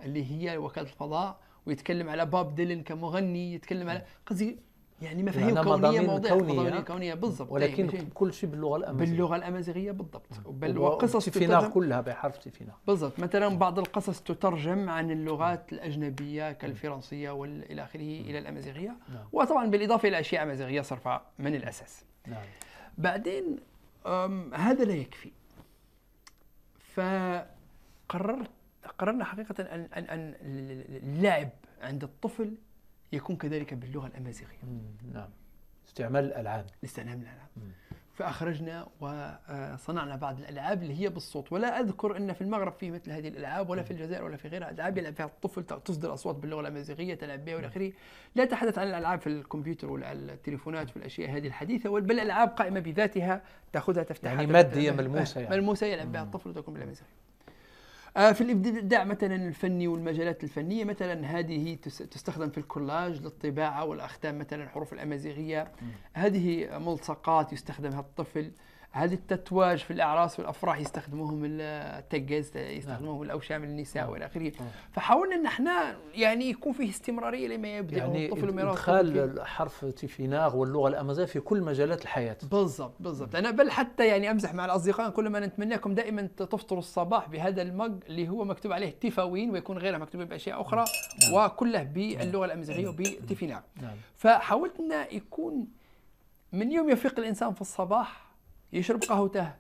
اللي هي وكاله الفضاء ويتكلم على باب ديلن كمغني يتكلم على قصدي يعني مفاهيم يعني كونيه مواضيع كونيه, كونية, بالضبط يعني ولكن كل شيء باللغه الامازيغيه باللغه الامازيغيه بالضبط بل وقصص تترجم كلها
بحرف تفينا
بالضبط مثلا بعض القصص تترجم عن اللغات الاجنبيه كالفرنسيه والى اخره الى الامازيغيه نعم. وطبعا بالاضافه الى اشياء امازيغيه صرفة من الاساس نعم. بعدين هذا لا يكفي فقررت قررنا حقيقة أن أن أن اللعب عند الطفل يكون كذلك باللغة الأمازيغية. نعم.
استعمال الألعاب. استعمال الألعاب. مم.
فأخرجنا وصنعنا بعض الألعاب اللي هي بالصوت ولا أذكر أن في المغرب في مثل هذه الألعاب ولا في الجزائر ولا في غيرها ألعاب يلعب فيها الطفل تصدر أصوات باللغة الأمازيغية تلعب بها إلى نعم. آخره لا تحدث عن الألعاب في الكمبيوتر والتليفونات والأشياء هذه الحديثة بل الألعاب قائمة بذاتها تأخذها تفتحها يعني مادية ملموسة آه، يعني ملموسة يلعب بها الطفل وتكون بالأمازيغية آه، في الابداع مثلا الفني والمجالات الفنيه مثلا هذه تستخدم في الكولاج للطباعه والاختام مثلا الحروف الامازيغيه هذه ملصقات يستخدمها الطفل هذه التتواج في الاعراس والافراح يستخدموهم التجز يستخدموهم نعم. الاوشام للنساء نعم. والى اخره نعم. فحاولنا ان احنا يعني يكون فيه استمراريه لما يبدا يعني الطفل ادخال
حرف تيفيناغ واللغه الامازيغيه في كل مجالات الحياه
بالضبط بالضبط انا بل حتى يعني امزح مع الاصدقاء كل ما نتمناكم دائما تفطروا الصباح بهذا المج اللي هو مكتوب عليه تيفاوين ويكون غيره مكتوب باشياء اخرى نعم. وكله باللغه الامازيغيه وبتيفيناغ نعم. فحاولنا يكون من يوم يفيق الانسان في الصباح يشرب قهوته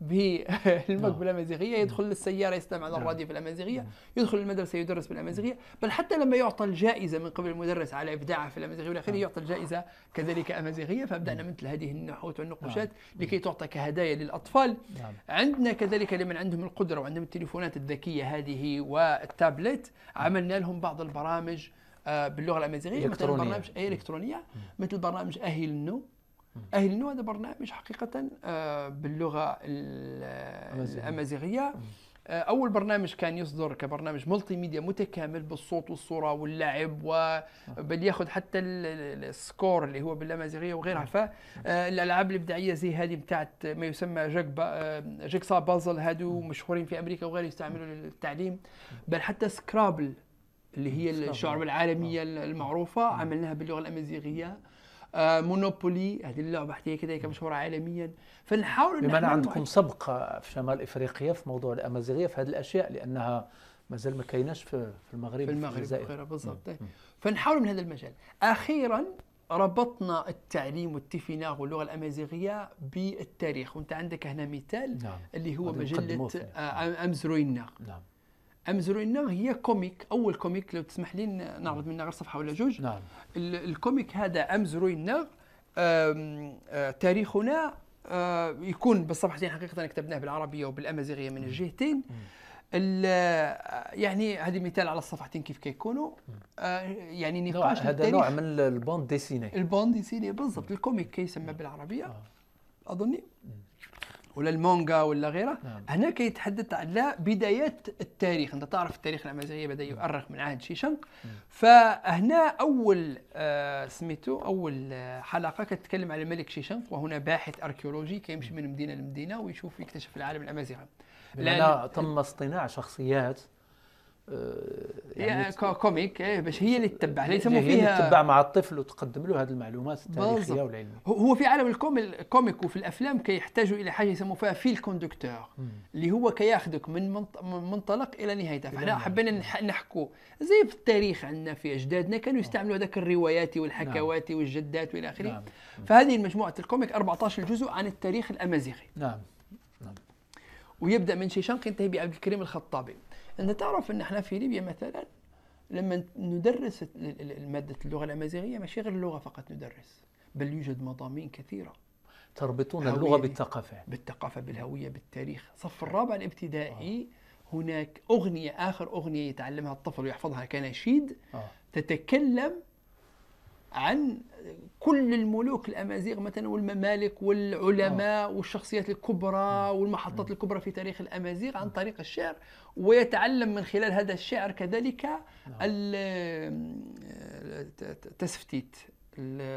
بالمقبله آه. الامازيغيه يدخل للسياره يستمع نعم. للراديو بالامازيغيه يدخل المدرسه يدرس بالامازيغيه بل حتى لما يعطى الجائزه من قبل المدرس على ابداعه في الامازيغيه والى اخره يعطى الجائزه كذلك امازيغيه فابدانا مثل هذه النحوت والنقوشات نعم. لكي تعطى كهدايا للاطفال نعم. عندنا كذلك لمن عندهم القدره وعندهم التليفونات الذكيه هذه والتابلت عملنا لهم بعض البرامج آه، باللغه الامازيغيه مثل برنامج الكترونيه مثل برنامج اهل النو أهل هذا برنامج حقيقة آه، باللغة الأمازيغية آه، اول برنامج كان يصدر كبرنامج ملتي ميديا متكامل بالصوت والصوره واللعب وبل ياخذ حتى السكور اللي هو بالامازيغيه وغيرها نعم. فالالعاب آه، الابداعيه زي هذه بتاعت ما يسمى جاك جيكسا بازل هادو مشهورين في امريكا وغيره يستعملوا للتعليم بل حتى سكرابل اللي هي الشعب العالميه نعم. المعروفه نعم. عملناها باللغه الامازيغيه مونوبولي آه، هذه اللعبه حتى هي كذلك مشهوره عالميا فنحاول بما ان عندكم
سبقه في شمال افريقيا في موضوع الامازيغيه في هذه
الاشياء لانها مازال ما كايناش في المغرب في المغرب في بالضبط فنحاول من هذا المجال اخيرا ربطنا التعليم والتفناغ واللغه الامازيغيه بالتاريخ وانت عندك هنا مثال نعم. اللي هو مجله آه، امزرويناغ نعم. امزرو هي كوميك اول كوميك لو تسمح لي نعرض منها غير صفحه ولا جوج نعم الكوميك هذا امزرو انه آه، تاريخنا آه، يكون بالصفحتين حقيقه كتبناه بالعربيه وبالامازيغيه من الجهتين آه، يعني هذه مثال على الصفحتين كيف كيكونوا يعني نقاش هذا نوع من
البوند ديسيني
البوند ديسيني بالضبط الكوميك كيسمى بالعربيه اظني ولا المانجا ولا غيره نعم. هنا كيتحدث على بدايات التاريخ انت تعرف التاريخ الامازيغي بدا نعم. يؤرخ من عهد شيشنق نعم. فهنا اول آه سميتو اول آه، حلقه كتكلم على الملك شيشنق وهنا باحث اركيولوجي كيمشي نعم. من مدينه لمدينه ويشوف يكتشف العالم الامازيغي لان تم اصطناع
شخصيات يعني
كوميك ايه باش هي اللي تتبع اللي يسموا فيها تتبع
مع الطفل وتقدم له هذه المعلومات التاريخيه والعلميه
هو في عالم الكوميك وفي الافلام كيحتاجوا الى حاجه يسموا فيها فيل كوندكتور اللي هو كياخذك من منطلق الى نهايته فاحنا حبينا نحكوا زي في التاريخ عندنا في اجدادنا كانوا نعم. يستعملوا هذاك الروايات والحكوات نعم. والجدات والى اخره نعم. فهذه مجموعه الكوميك 14 جزء عن التاريخ الامازيغي نعم نعم ويبدا من شيشانق ينتهي بعبد الكريم الخطابي انت تعرف ان احنا في ليبيا مثلا لما ندرس ماده اللغه الامازيغيه ماشي غير اللغه فقط ندرس بل يوجد مضامين كثيره تربطون اللغه بالثقافه بالثقافه بالهويه بالتاريخ الصف الرابع الابتدائي آه. هناك اغنيه اخر اغنيه يتعلمها الطفل ويحفظها كنشيد آه. تتكلم عن كل الملوك الامازيغ مثلا والممالك والعلماء أوه. والشخصيات الكبرى آه. والمحطات آه. الكبرى في تاريخ الامازيغ عن آه. طريق الشعر ويتعلم من خلال هذا الشعر كذلك التسفتيت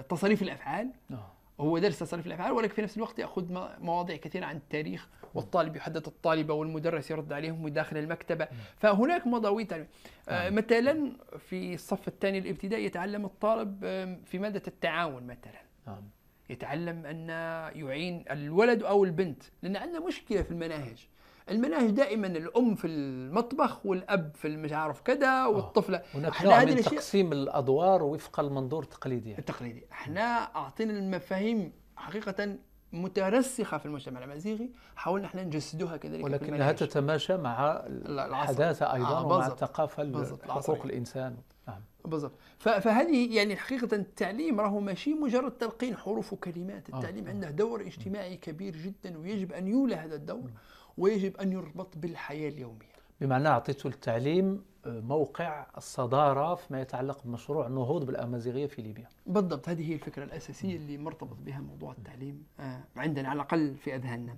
تصاريف الافعال أوه. هو درس تصريف الافعال ولكن في نفس الوقت ياخذ مواضيع كثيره عن التاريخ والطالب يحدد الطالبه والمدرس يرد عليهم داخل المكتبه فهناك مضاوي تعليم آه، مثلا في الصف الثاني الابتدائي يتعلم الطالب في ماده التعاون مثلا نعم. يتعلم ان يعين الولد او البنت لان عندنا مشكله في المناهج المناهج دائما الام في المطبخ والاب في مش عارف كذا آه. والطفله هناك نوع من تقسيم
الادوار وفق المنظور التقليدي يعني. التقليدي
احنا اعطينا المفاهيم حقيقه مترسخة في المجتمع الأمازيغي حاولنا احنا نجسدوها كذلك ولكنها
تتماشى مع الحداثة أيضا آه مع الثقافة حقوق يعني. الإنسان نعم
بالضبط فهذه يعني حقيقة التعليم راهو ماشي مجرد تلقين حروف وكلمات آه. التعليم عنده دور اجتماعي كبير جدا ويجب أن يولى هذا الدور ويجب أن يربط بالحياة اليومية
بمعنى أعطيته التعليم آه، موقع الصدارة فيما يتعلق بمشروع النهوض بالأمازيغية في ليبيا
بالضبط هذه هي الفكرة الأساسية اللي مرتبط بها موضوع التعليم آه،
عندنا على الأقل في أذهاننا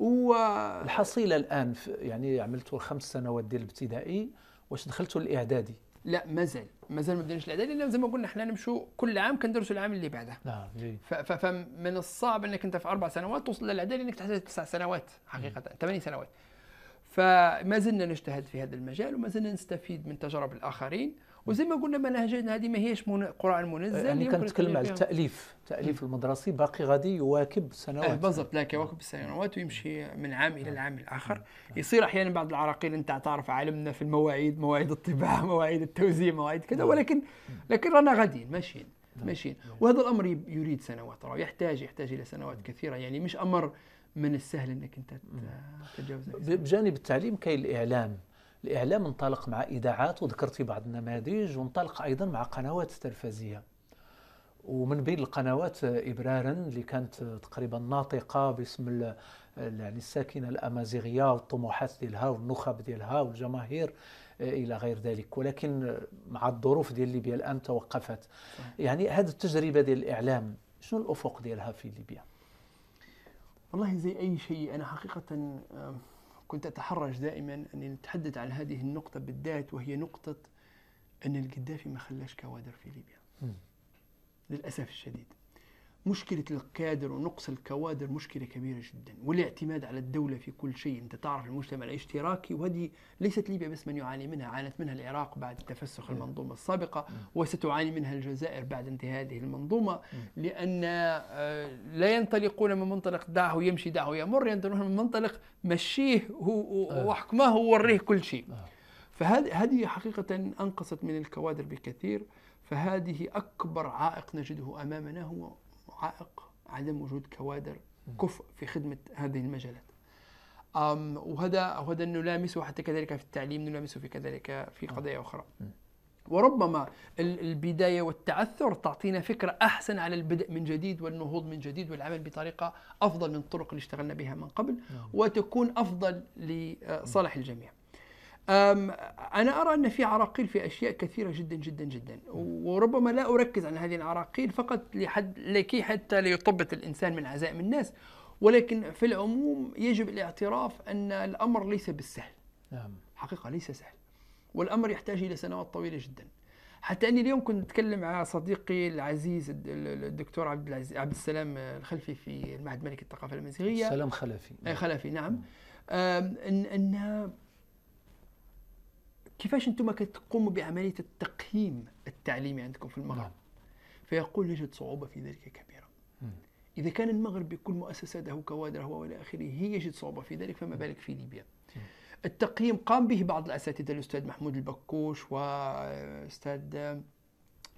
و... الحصيلة الآن يعني عملتوا الخمس سنوات ديال الابتدائي واش دخلتوا الإعدادي؟
لا مازال مازال ما بديناش العاده لان زي ما قلنا حنا نمشوا كل عام كندرسوا العام اللي بعده نعم فمن الصعب انك انت في اربع سنوات توصل للاعداد لانك تحتاج تسع سنوات حقيقه ثماني سنوات فما زلنا نجتهد في هذا المجال وما زلنا نستفيد من تجارب الاخرين وزي ما قلنا منهجنا هذه ما هيش من قران منزل يعني كنتكلم على التاليف
التاليف المدرسي باقي غادي يواكب سنوات أه،
بالضبط لا يواكب السنوات ويمشي من عام الى العام الاخر يصير احيانا بعض العراقيل انت تعرف عالمنا في المواعيد مواعيد الطباعه مواعيد التوزيع مواعيد كذا ولكن لكن رانا غاديين ماشيين ماشيين وهذا الامر يريد سنوات راه يحتاج يحتاج الى سنوات كثيره يعني مش امر من السهل انك انت تتجاوزه بجانب التعليم كاين
الاعلام الإعلام انطلق مع إذاعات وذكرت بعض النماذج وانطلق أيضا مع قنوات تلفزية ومن بين القنوات آه، إبرارا اللي كانت آه، تقريبا ناطقة باسم آه، يعني الساكنة الأمازيغية والطموحات ديالها والنخب ديالها والجماهير الى غير ذلك ولكن مع الظروف ديال ليبيا الان
توقفت يعني هذه
التجربه ديال الاعلام شنو الافق ديالها في ليبيا
والله زي اي شيء انا حقيقه كنت أتحرج دائما أن نتحدث عن هذه النقطة بالذات وهي نقطة أن القذافي ما خلاش كوادر في ليبيا للأسف الشديد مشكلة الكادر ونقص الكوادر مشكلة كبيرة جدا والاعتماد على الدولة في كل شيء أنت تعرف المجتمع الاشتراكي وهذه ليست ليبيا بس من يعاني منها عانت منها العراق بعد تفسخ المنظومة السابقة وستعاني منها الجزائر بعد انتهاء هذه المنظومة لأن آه، لا ينطلقون من منطلق دعه يمشي دعه يمر ينطلقون من منطلق مشيه واحكمه آه. ووريه كل شيء آه. فهذه حقيقة أنقصت من الكوادر بكثير فهذه أكبر عائق نجده أمامنا هو عائق عدم وجود كوادر كفء في خدمه هذه المجالات وهذا وهذا نلامسه حتى كذلك في التعليم نلامسه في كذلك في قضايا اخرى وربما البداية والتعثر تعطينا فكرة أحسن على البدء من جديد والنهوض من جديد والعمل بطريقة أفضل من الطرق اللي اشتغلنا بها من قبل نعم. وتكون أفضل لصالح الجميع أنا أرى أن في عراقيل في أشياء كثيرة جدا جدا جدا وربما لا أركز على هذه العراقيل فقط لحد لكي حتى ليطبط الإنسان من عزائم الناس ولكن في العموم يجب الاعتراف أن الأمر ليس بالسهل نعم. حقيقة ليس سهل والأمر يحتاج إلى سنوات طويلة جدا حتى أني اليوم كنت أتكلم مع صديقي العزيز الدكتور عبد العزيز عبد السلام الخلفي في المعهد ملك الثقافة المسيحية السلام خلفي خلفي نعم, نعم. أن أن كيفاش انتم كتقوموا بعمليه التقييم التعليمي عندكم في المغرب نعم. فيقول يجد صعوبه في ذلك كبيره مم. اذا كان المغرب بكل مؤسساته وكوادره والى اخره يجد صعوبه في ذلك فما بالك في ليبيا مم. التقييم قام به بعض الاساتذه الاستاذ محمود البكوش واستاذ آه، آه،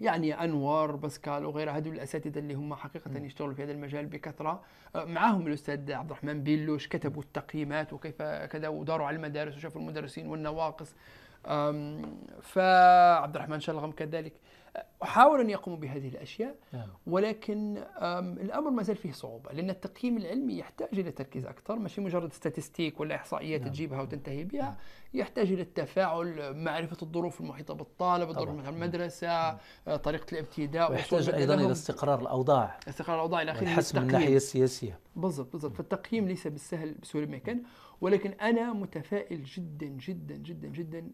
يعني انور باسكال وغيره هذول الاساتذه اللي هم حقيقه يشتغلوا في هذا المجال بكثره آه، معهم الاستاذ عبد الرحمن بيلوش كتبوا التقييمات وكيف كذا وداروا على المدارس وشافوا المدرسين والنواقص فعبد الرحمن شلغم كذلك حاولوا أن يقوموا بهذه الأشياء نعم. ولكن الأمر ما زال فيه صعوبة لأن التقييم العلمي يحتاج إلى تركيز أكثر ماشي مجرد ستاتستيك ولا إحصائيات نعم. تجيبها وتنتهي بها نعم. يحتاج إلى التفاعل معرفة الظروف المحيطة بالطالب الظروف المحيطه المدرسة آه، طريقة الابتداء ويحتاج أيضا إلى استقرار
الأوضاع
استقرار الأوضاع إلى آخره من الناحية السياسية بالضبط بالضبط فالتقييم ليس بالسهل بسهولة ما كان ولكن أنا متفائل جدا جدا جدا جدا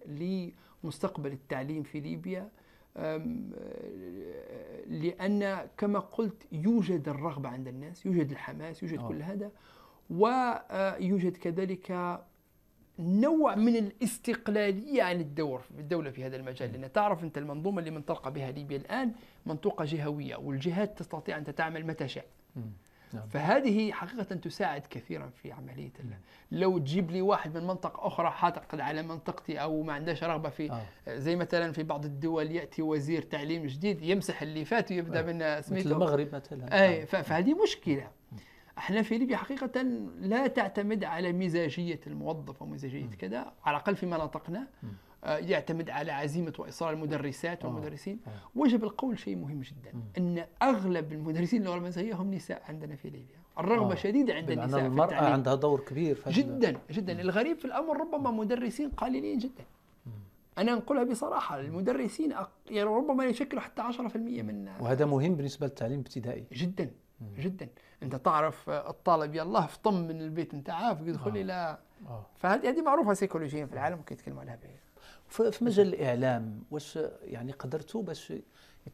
لمستقبل التعليم في ليبيا أه، لأن كما قلت يوجد الرغبة عند الناس يوجد الحماس يوجد أوه. كل هذا ويوجد أه، كذلك نوع من الاستقلالية عن الدور الدولة في هذا المجال لأن تعرف أنت المنظومة اللي منطلقة بها ليبيا الآن منطوقة جهوية والجهات تستطيع أن تتعمل متى شاء نعم. فهذه حقيقة تساعد كثيرا في عملية نعم. لو تجيب لي واحد من منطقة أخرى حاتقد على منطقتي أو ما عندهاش رغبة في آه. زي مثلا في بعض الدول يأتي وزير تعليم جديد يمسح اللي فات ويبدأ من سميته آه. مثل المغرب
مثلا أي آه.
فهذه مشكلة احنا في ليبيا حقيقة لا تعتمد على مزاجية الموظف ومزاجية كذا على الأقل في مناطقنا آه، يعتمد على عزيمة وإصرار المدرسات آه، والمدرسين آه. وجب القول شيء مهم جدا أن أغلب المدرسين اللغة الفرنسية هم نساء عندنا في ليبيا الرغبة آه. شديدة عند النساء المرأة في عندها
دور كبير فهمنا. جدا
جدا الغريب في الأمر ربما مدرسين قليلين جدا انا أنقلها بصراحه المدرسين يعني ربما يشكلوا حتى 10% من وهذا مهم
بالنسبه للتعليم الابتدائي
جدا جدا انت تعرف الطالب يلاه فطم من البيت نتاعه يدخل آه. الى آه. فهذه معروفه سيكولوجيا في العالم كيتكلموا عليها في مجال الاعلام واش يعني قدرتوا باش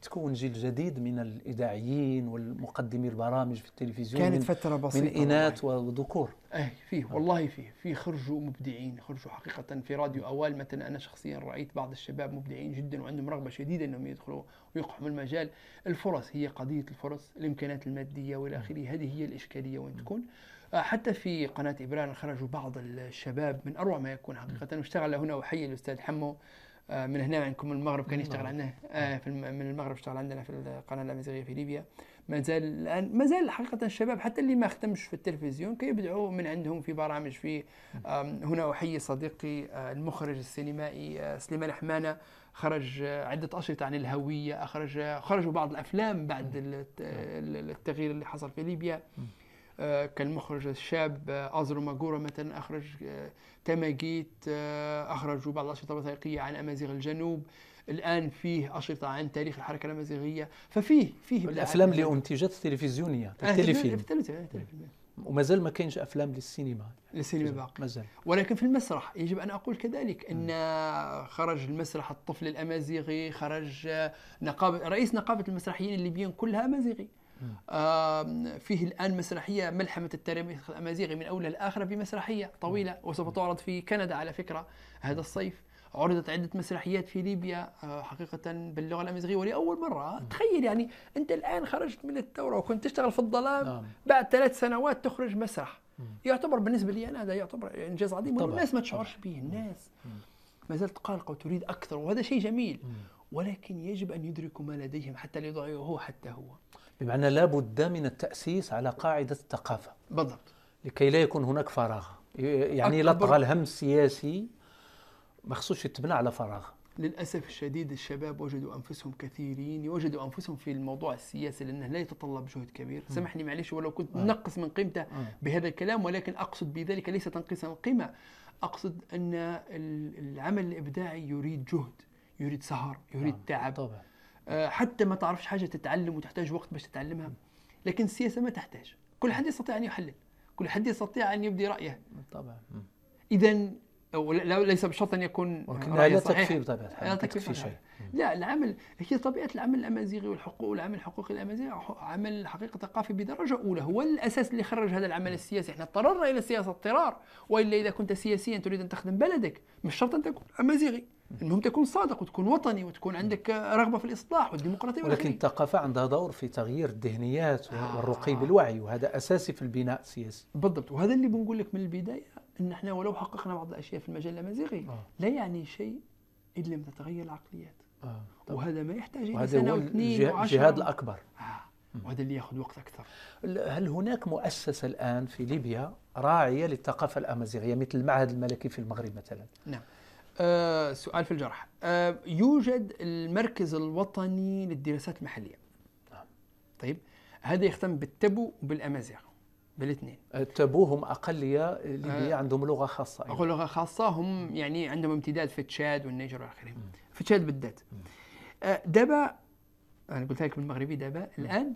تكون جيل جديد من الاذاعيين والمقدمي البرامج في التلفزيون كانت فتره بسيطه من اناث
وذكور اي فيه آه. والله فيه فيه خرجوا مبدعين خرجوا حقيقه في راديو اوال مثلا انا شخصيا رايت بعض الشباب مبدعين جدا وعندهم رغبه شديده انهم يدخلوا ويقحموا المجال الفرص هي قضيه الفرص الامكانات الماديه والى اخره هذه هي الاشكاليه وين تكون آه، حتى في قناة إبران خرجوا بعض الشباب من أروع ما يكون حقيقة واشتغل هنا وحي الأستاذ حمو آه، من هنا عندكم من المغرب كان يشتغل عندنا آه، في من المغرب اشتغل عندنا في القناه الامازيغيه في ليبيا ما زال الان ما زال حقيقه الشباب حتى اللي ما خدمش في التلفزيون كيبدعوا من عندهم في برامج في هنا احيي صديقي المخرج السينمائي سليمان حمانه خرج عده اشرطه عن الهويه اخرج خرجوا بعض الافلام بعد التغيير اللي حصل في ليبيا آه، كالمخرج الشاب آه، أزرو ماجورا مثلا أخرج آه، تماجيت أخرجوا بعض الأشرطة الوثائقية عن أمازيغ الجنوب الآن فيه أشرطة عن تاريخ الحركة الأمازيغية ففيه فيه الأفلام اللي
أنتجت تلفزيونية التلفزيون ومازال ما كاينش افلام للسينما للسينما باقي مازال
ولكن في المسرح يجب ان اقول كذلك ان خرج المسرح الطفل الامازيغي خرج نقابه رئيس نقابه المسرحيين الليبيين كلها امازيغي فيه الآن مسرحية ملحمة التاريخ الأمازيغي من أولها لآخرة بمسرحية طويلة وسوف تعرض في كندا على فكرة هذا الصيف عرضت عدة مسرحيات في ليبيا آه، حقيقة باللغة الأمازيغية ولأول مرة تخيل يعني أنت الآن خرجت من الثورة وكنت تشتغل في الظلام نعم. بعد ثلاث سنوات تخرج مسرح مم. يعتبر بالنسبة لي أنا هذا يعتبر إنجاز عظيم طبعا. ما تشعرش به الناس ما زالت قلقة وتريد أكثر وهذا شيء جميل مم. ولكن يجب أن يدركوا ما لديهم حتى لا يضيعوه حتى هو
بمعنى لا بد من التأسيس على قاعدة الثقافة بالضبط لكي لا يكون هناك فراغ يعني لا طغى الهم السياسي ما خصوش يتبنى على فراغ
للاسف الشديد الشباب وجدوا انفسهم كثيرين يوجدوا انفسهم في الموضوع السياسي لانه لا يتطلب جهد كبير م. سمحني معلش ولو كنت نقص من قيمته م. بهذا الكلام ولكن اقصد بذلك ليس تنقيصا القيمه اقصد ان العمل الابداعي يريد جهد يريد سهر يريد نعم، تعب طبعا. آه، حتى ما تعرفش حاجه تتعلم وتحتاج وقت باش تتعلمها لكن السياسه ما تحتاج كل حد يستطيع ان يحلل كل حد يستطيع ان يبدي رايه طبعا اذا ولو ليس بشرط ان يكون ولكن لا تكفي بطبيعه الحال لا تكفي شيء لا العمل هي طبيعه العمل الامازيغي والحقوق والعمل الحقوقي الامازيغي عمل حقيقه ثقافي بدرجه اولى هو الاساس اللي خرج هذا العمل السياسي احنا اضطررنا الى السياسه اضطرار والا اذا كنت سياسيا تريد ان تخدم بلدك مش شرط ان تكون امازيغي المهم تكون صادق وتكون وطني وتكون عندك رغبه في الاصلاح والديمقراطيه ولكن
الثقافه عندها دور في تغيير الذهنيات والرقي آه. بالوعي وهذا اساسي في البناء السياسي
بالضبط وهذا اللي بنقول لك من البدايه ان احنا ولو حققنا بعض الاشياء في المجال الامازيغي آه. لا يعني شيء ان لم تتغير العقليات آه. وهذا ما يحتاج الى سنه واثنين الجهاد الاكبر آه. وهذا اللي ياخذ وقت اكثر هل هناك مؤسسه
الان في ليبيا راعيه للثقافه الامازيغيه مثل المعهد الملكي في المغرب مثلا نعم
آه سؤال في الجرح آه يوجد المركز الوطني للدراسات المحليه نعم. طيب هذا يهتم بالتبو وبالامازيغ بالاثنين أه، تبوهم اقليه ليبيا أه، عندهم لغه خاصه أيضا. لغه خاصه هم يعني عندهم امتداد في تشاد والنيجر واخرهم في تشاد بالذات أه، دابا انا قلت لك بالمغربي دابا الان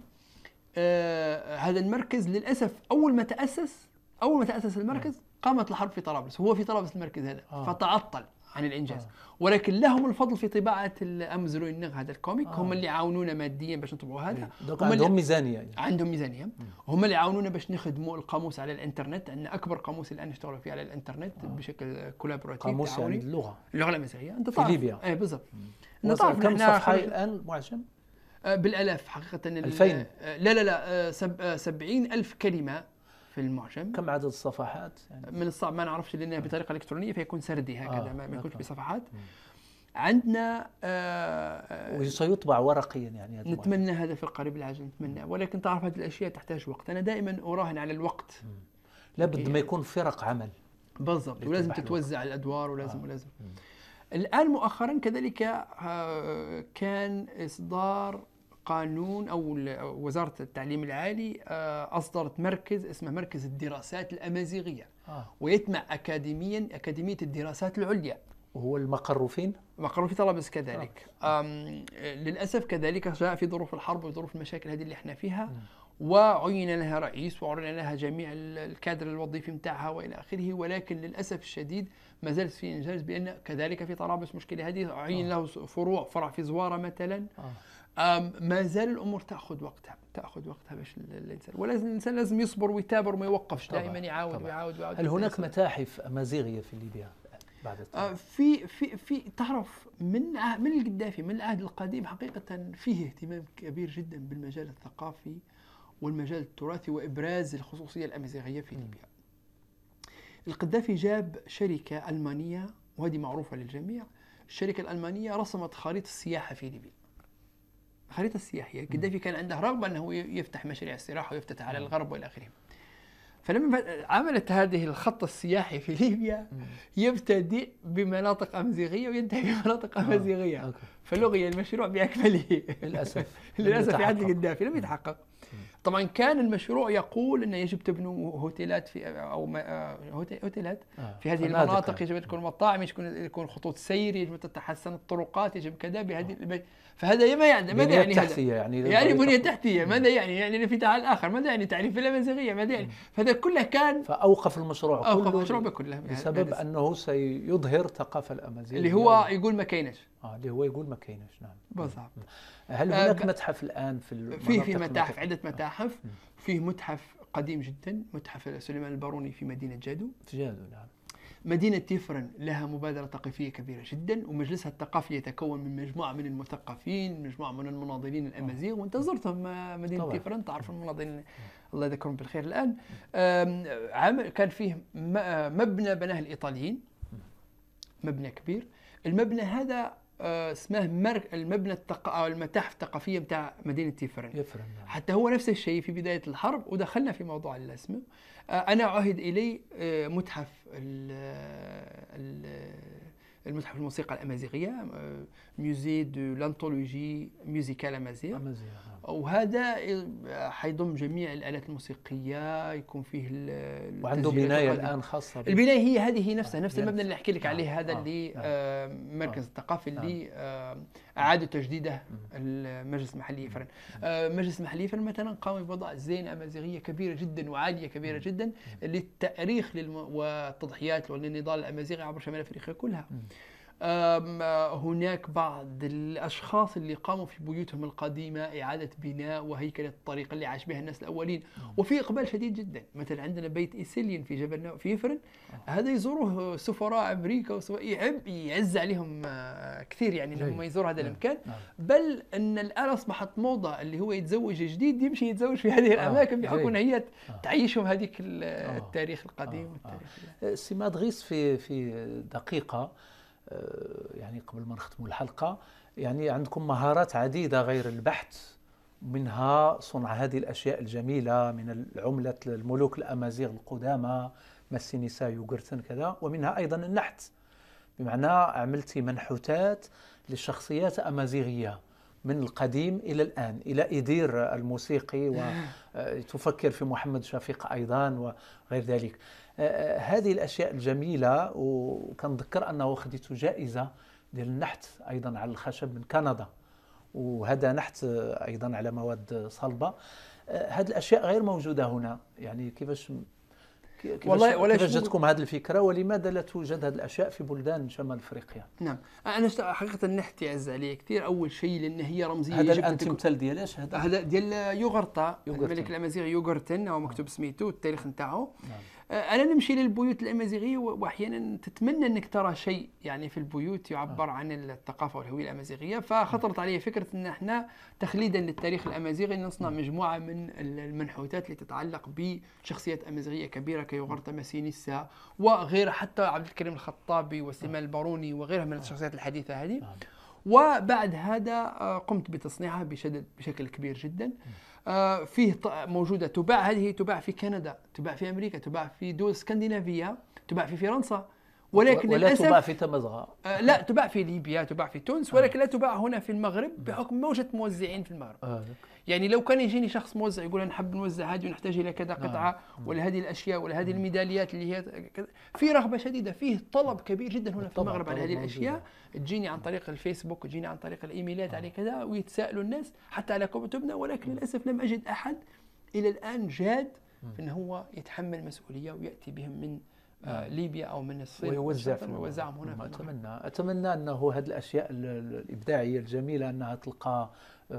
آه هذا المركز للاسف اول ما تاسس اول ما تاسس المركز قامت الحرب في طرابلس هو في طرابلس المركز هذا آه. فتعطل عن الانجاز آه. ولكن لهم الفضل في طباعه الامازرون نغ هذا الكوميك آه. هم اللي عاونونا ماديا باش نطبعوا هذا إيه. هم عندهم ميزانيه يعني. عندهم ميزانيه م. هم اللي عاونونا باش نخدموا القاموس على الانترنت عندنا اكبر قاموس الان نشتغلوا فيه على الانترنت آه. بشكل كولابوراتيف قاموس يعني اللغه اللغه الامازيغيه انت في ليبيا اي بالضبط كم صفحه الان معجم؟ بالآلاف حقيقة 2000 آه، لا لا لا 70 آه، آه، ألف كلمة في المعجم كم عدد الصفحات يعني؟ من الصعب ما نعرفش لانها آه. بطريقه الكترونيه فيكون سردي آه، هكذا آه. ما يكونش بصفحات مم. عندنا آه, آه،
وسيطبع ورقيا يعني هذا نتمنى
هذا في القريب العاجل نتمنى ولكن تعرف هذه الاشياء تحتاج وقت انا دائما اراهن على الوقت لابد ما إيه. يكون فرق عمل بالضبط ولازم تتوزع الوقت. الادوار ولازم آه. ولازم مم. الان مؤخرا كذلك كان اصدار قانون او وزاره التعليم العالي آه، اصدرت مركز اسمه مركز الدراسات الامازيغيه آه. ويتمع اكاديميا اكاديميه الدراسات العليا وهو المقر فين؟ مقر في طرابلس كذلك آه. للاسف كذلك جاء في ظروف الحرب وظروف المشاكل هذه اللي احنا فيها وعين لها رئيس وعين لها جميع الكادر الوظيفي متاعها والى اخره ولكن للاسف الشديد ما زالت في انجاز بان كذلك في طرابلس مشكله هذه عين آه. له فروع فرع في زواره مثلا آه. ما زال الامور تاخذ وقتها تاخذ وقتها باش الانسان ولازم الانسان لازم يصبر ويثابر وما يوقفش دائما يعاود طبعًا. ويعاود ويعاود هل هناك
متاحف امازيغيه في ليبيا بعد أه،
التالي. في في في تعرف من أه، من القدافي من العهد القديم حقيقه فيه اهتمام كبير جدا بالمجال الثقافي والمجال التراثي وابراز الخصوصيه الامازيغيه في ليبيا. القدافي جاب شركه المانيه وهذه معروفه للجميع، الشركه الالمانيه رسمت خريطه السياحه في ليبيا. الخريطة السياحية القدافي كان عنده رغبة أنه يفتح مشاريع السياحة ويفتتح على الغرب وإلى آخره فلما عملت هذه الخط السياحي في ليبيا يبتدئ بمناطق أمازيغية وينتهي بمناطق آه، أمازيغية فلغي المشروع بأكمله للأسف للأسف في عهد القدافي لم يتحقق طبعا كان المشروع يقول انه يجب تبنوا هوتيلات في او آه، هوتيلات
آه، في هذه المناطق يعني.
يجب ان تكون مطاعم يجب ان تكون خطوط سير يجب ان تتحسن الطرقات يجب كذا بهذه آه. فهذا ما يعني ماذا يعني هذا؟ يعني،
يعني, يعني يعني
بنيه تحتيه ماذا يعني؟ يعني الانفتاح الاخر ماذا يعني تعريف الامازيغيه ماذا يعني؟ فهذا كله كان
فاوقف المشروع كله اوقف
المشروع كله بسبب انه
سيظهر الثقافه الامازيغيه اللي هو
يقول ما كايناش
اه اللي هو يقول ما كايناش نعم بالضبط هل هناك متحف الان في في في متاحف عده
متاحف المتحف فيه متحف قديم جدا متحف سليمان الباروني في مدينة جادو
في جادو نعم
مدينة تيفرن لها مبادرة ثقافية كبيرة جدا ومجلسها الثقافي يتكون من مجموعة من المثقفين مجموعة من المناضلين آه. الأمازيغ وانت زرتهم آه، مدينة طبعا. تيفرن تعرف المناضلين الله يذكرهم بالخير الآن عمل كان فيه آه، مبنى بناه الإيطاليين مبنى كبير المبنى هذا آه، اسمه مرك المبنى التق... او المتاحف الثقافيه بتاع مدينه تيفرن يفرن نعم. حتى هو نفس الشيء في بدايه الحرب ودخلنا في موضوع الاسم آه، انا عهد الي آه، متحف المتحف الموسيقى الامازيغيه ميوزي دو لانتولوجي ميوزيكال امازيغ وهذا آه، حيضم جميع الالات الموسيقيه يكون فيه وعنده بنايه الان خاصه البنايه هي هذه نفسها آه نفس المبنى اللي احكي لك آه عليه هذا آه اللي آه, آه، مركز آه. الثقافي اللي آه اعاد تجديده المجلس المحلي فرن آه المحلي فرن مثلا قام بوضع زينه امازيغيه كبيره جدا وعاليه كبيره جدا للتاريخ والتضحيات وللنضال الامازيغي عبر شمال افريقيا كلها هناك بعض الاشخاص اللي قاموا في بيوتهم القديمه اعاده بناء وهيكله الطريقه اللي عاش بها الناس الاولين وفي اقبال شديد جدا مثلا عندنا بيت ايسيلين في جبل في يفرن آه. هذا يزوروه سفراء امريكا وسفراء يعز عليهم آه، كثير يعني انهم يزوروا هذا نعم. المكان نعم. بل ان الان اصبحت موضه اللي هو يتزوج جديد يمشي يتزوج في هذه آه. الاماكن بحكم هي تعيشهم هذيك التاريخ القديم والتاريخ
سماد غيص في في دقيقه يعني قبل ما نختموا الحلقه يعني عندكم مهارات عديده غير البحث منها صنع هذه الاشياء الجميله من العمله الملوك الامازيغ القدامى مسينيسا يوغرتن كذا ومنها ايضا النحت بمعنى عملتي منحوتات لشخصيات امازيغيه من القديم إلى الآن إلى إدير الموسيقي وتفكر نعم. آه، في محمد شفيق أيضا وغير ذلك آه، آه، هذه الأشياء الجميلة وكنذكر أنه خديت جائزة ديال النحت أيضا على الخشب من كندا وهذا نحت أيضا على مواد صلبة هذه الأشياء غير موجودة هنا يعني كيفاش
والله ولا جاتكم
هذه الفكره ولماذا لا توجد هذه الاشياء في بلدان شمال
افريقيا؟ نعم انا حقيقه نحتي عز عليه كثير اول شيء لان هي رمزيه هذا الان تمثال ديال ايش هذا؟ هذا ديال يوغرتا الملك الامازيغي يوغرتن هو مكتوب نعم. سميتو التاريخ نتاعو نعم. انا نمشي للبيوت الامازيغيه واحيانا تتمنى انك ترى شيء يعني في البيوت يعبر عن الثقافه والهويه الامازيغيه فخطرت علي فكره ان احنا تخليدا للتاريخ الامازيغي نصنع مجموعه من المنحوتات اللي تتعلق بشخصيات امازيغيه كبيره كيوغرتا ماسينيسا وغيرها حتى عبد الكريم الخطابي وسليمان نعم. الباروني وغيرها من نعم. الشخصيات الحديثه هذه نعم. وبعد هذا آه، قمت بتصنيعها بشكل كبير جدا آه، فيه موجوده تباع هذه تباع في كندا تباع في امريكا تباع في دول اسكندنافيه تباع في فرنسا ولكن ولا تباع في تمزغه آه، لا تباع في ليبيا تباع في تونس آه. ولكن لا تباع هنا في المغرب بحكم موجه موزعين في المغرب يعني لو كان يجيني شخص موزع يقول انا حاب نوزع هذه ونحتاج الى كذا آه. قطعه ولا هذه الاشياء ولا هذه الميداليات اللي هي كذا في رغبه شديده فيه طلب كبير جدا هنا في المغرب على هذه الاشياء تجيني عن طريق الفيسبوك تجيني عن طريق الايميلات على كذا ويتساءلوا الناس حتى على كتبنا ولكن للاسف لم اجد احد الى الان جاد في ان هو يتحمل مسؤوليه وياتي بهم من آه ليبيا او من الصين ويوزع ويوزعهم هنا في نعم، اتمنى
اتمنى انه هذه الاشياء الابداعيه الجميله انها تلقى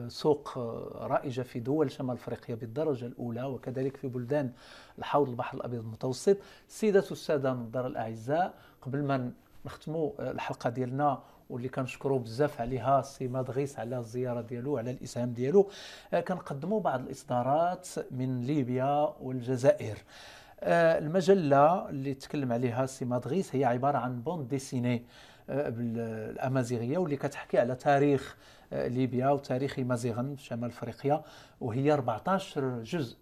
سوق رائجة في دول شمال أفريقيا بالدرجة الأولى وكذلك في بلدان الحوض البحر الأبيض المتوسط السيدات السادة النظار الأعزاء قبل ما نختموا الحلقة ديالنا واللي كنشكروا بزاف عليها السي مدغيس على الزياره ديالو على الاسهام ديالو آه، كنقدموا بعض الاصدارات من ليبيا والجزائر آه، المجله اللي تكلم عليها السي مدغيس هي عباره عن بوند ديسيني آه، بالامازيغيه واللي كتحكي على تاريخ آه، ليبيا وتاريخ مزيغا في شمال افريقيا وهي 14 جزء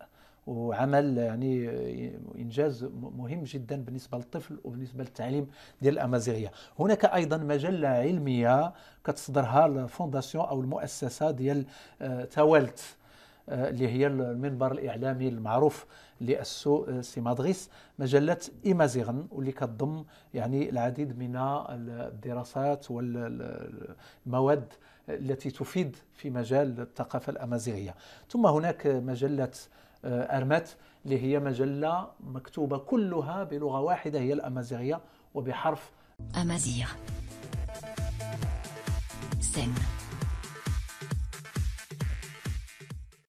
وعمل يعني انجاز مهم جدا بالنسبه للطفل وبالنسبه للتعليم ديال الامازيغيه هناك ايضا مجله علميه كتصدرها الفونداسيون او المؤسسه ديال آه، توالت آه، اللي هي المنبر الاعلامي المعروف اللي اسسوا سي مادغيس مجله ايمازيغن واللي كتضم يعني العديد من الدراسات والمواد وال التي تفيد في مجال الثقافة الأمازيغية ثم هناك مجلة آه، أرمت اللي هي مجلة مكتوبة كلها بلغة واحدة هي الأمازيغية وبحرف أمازيغ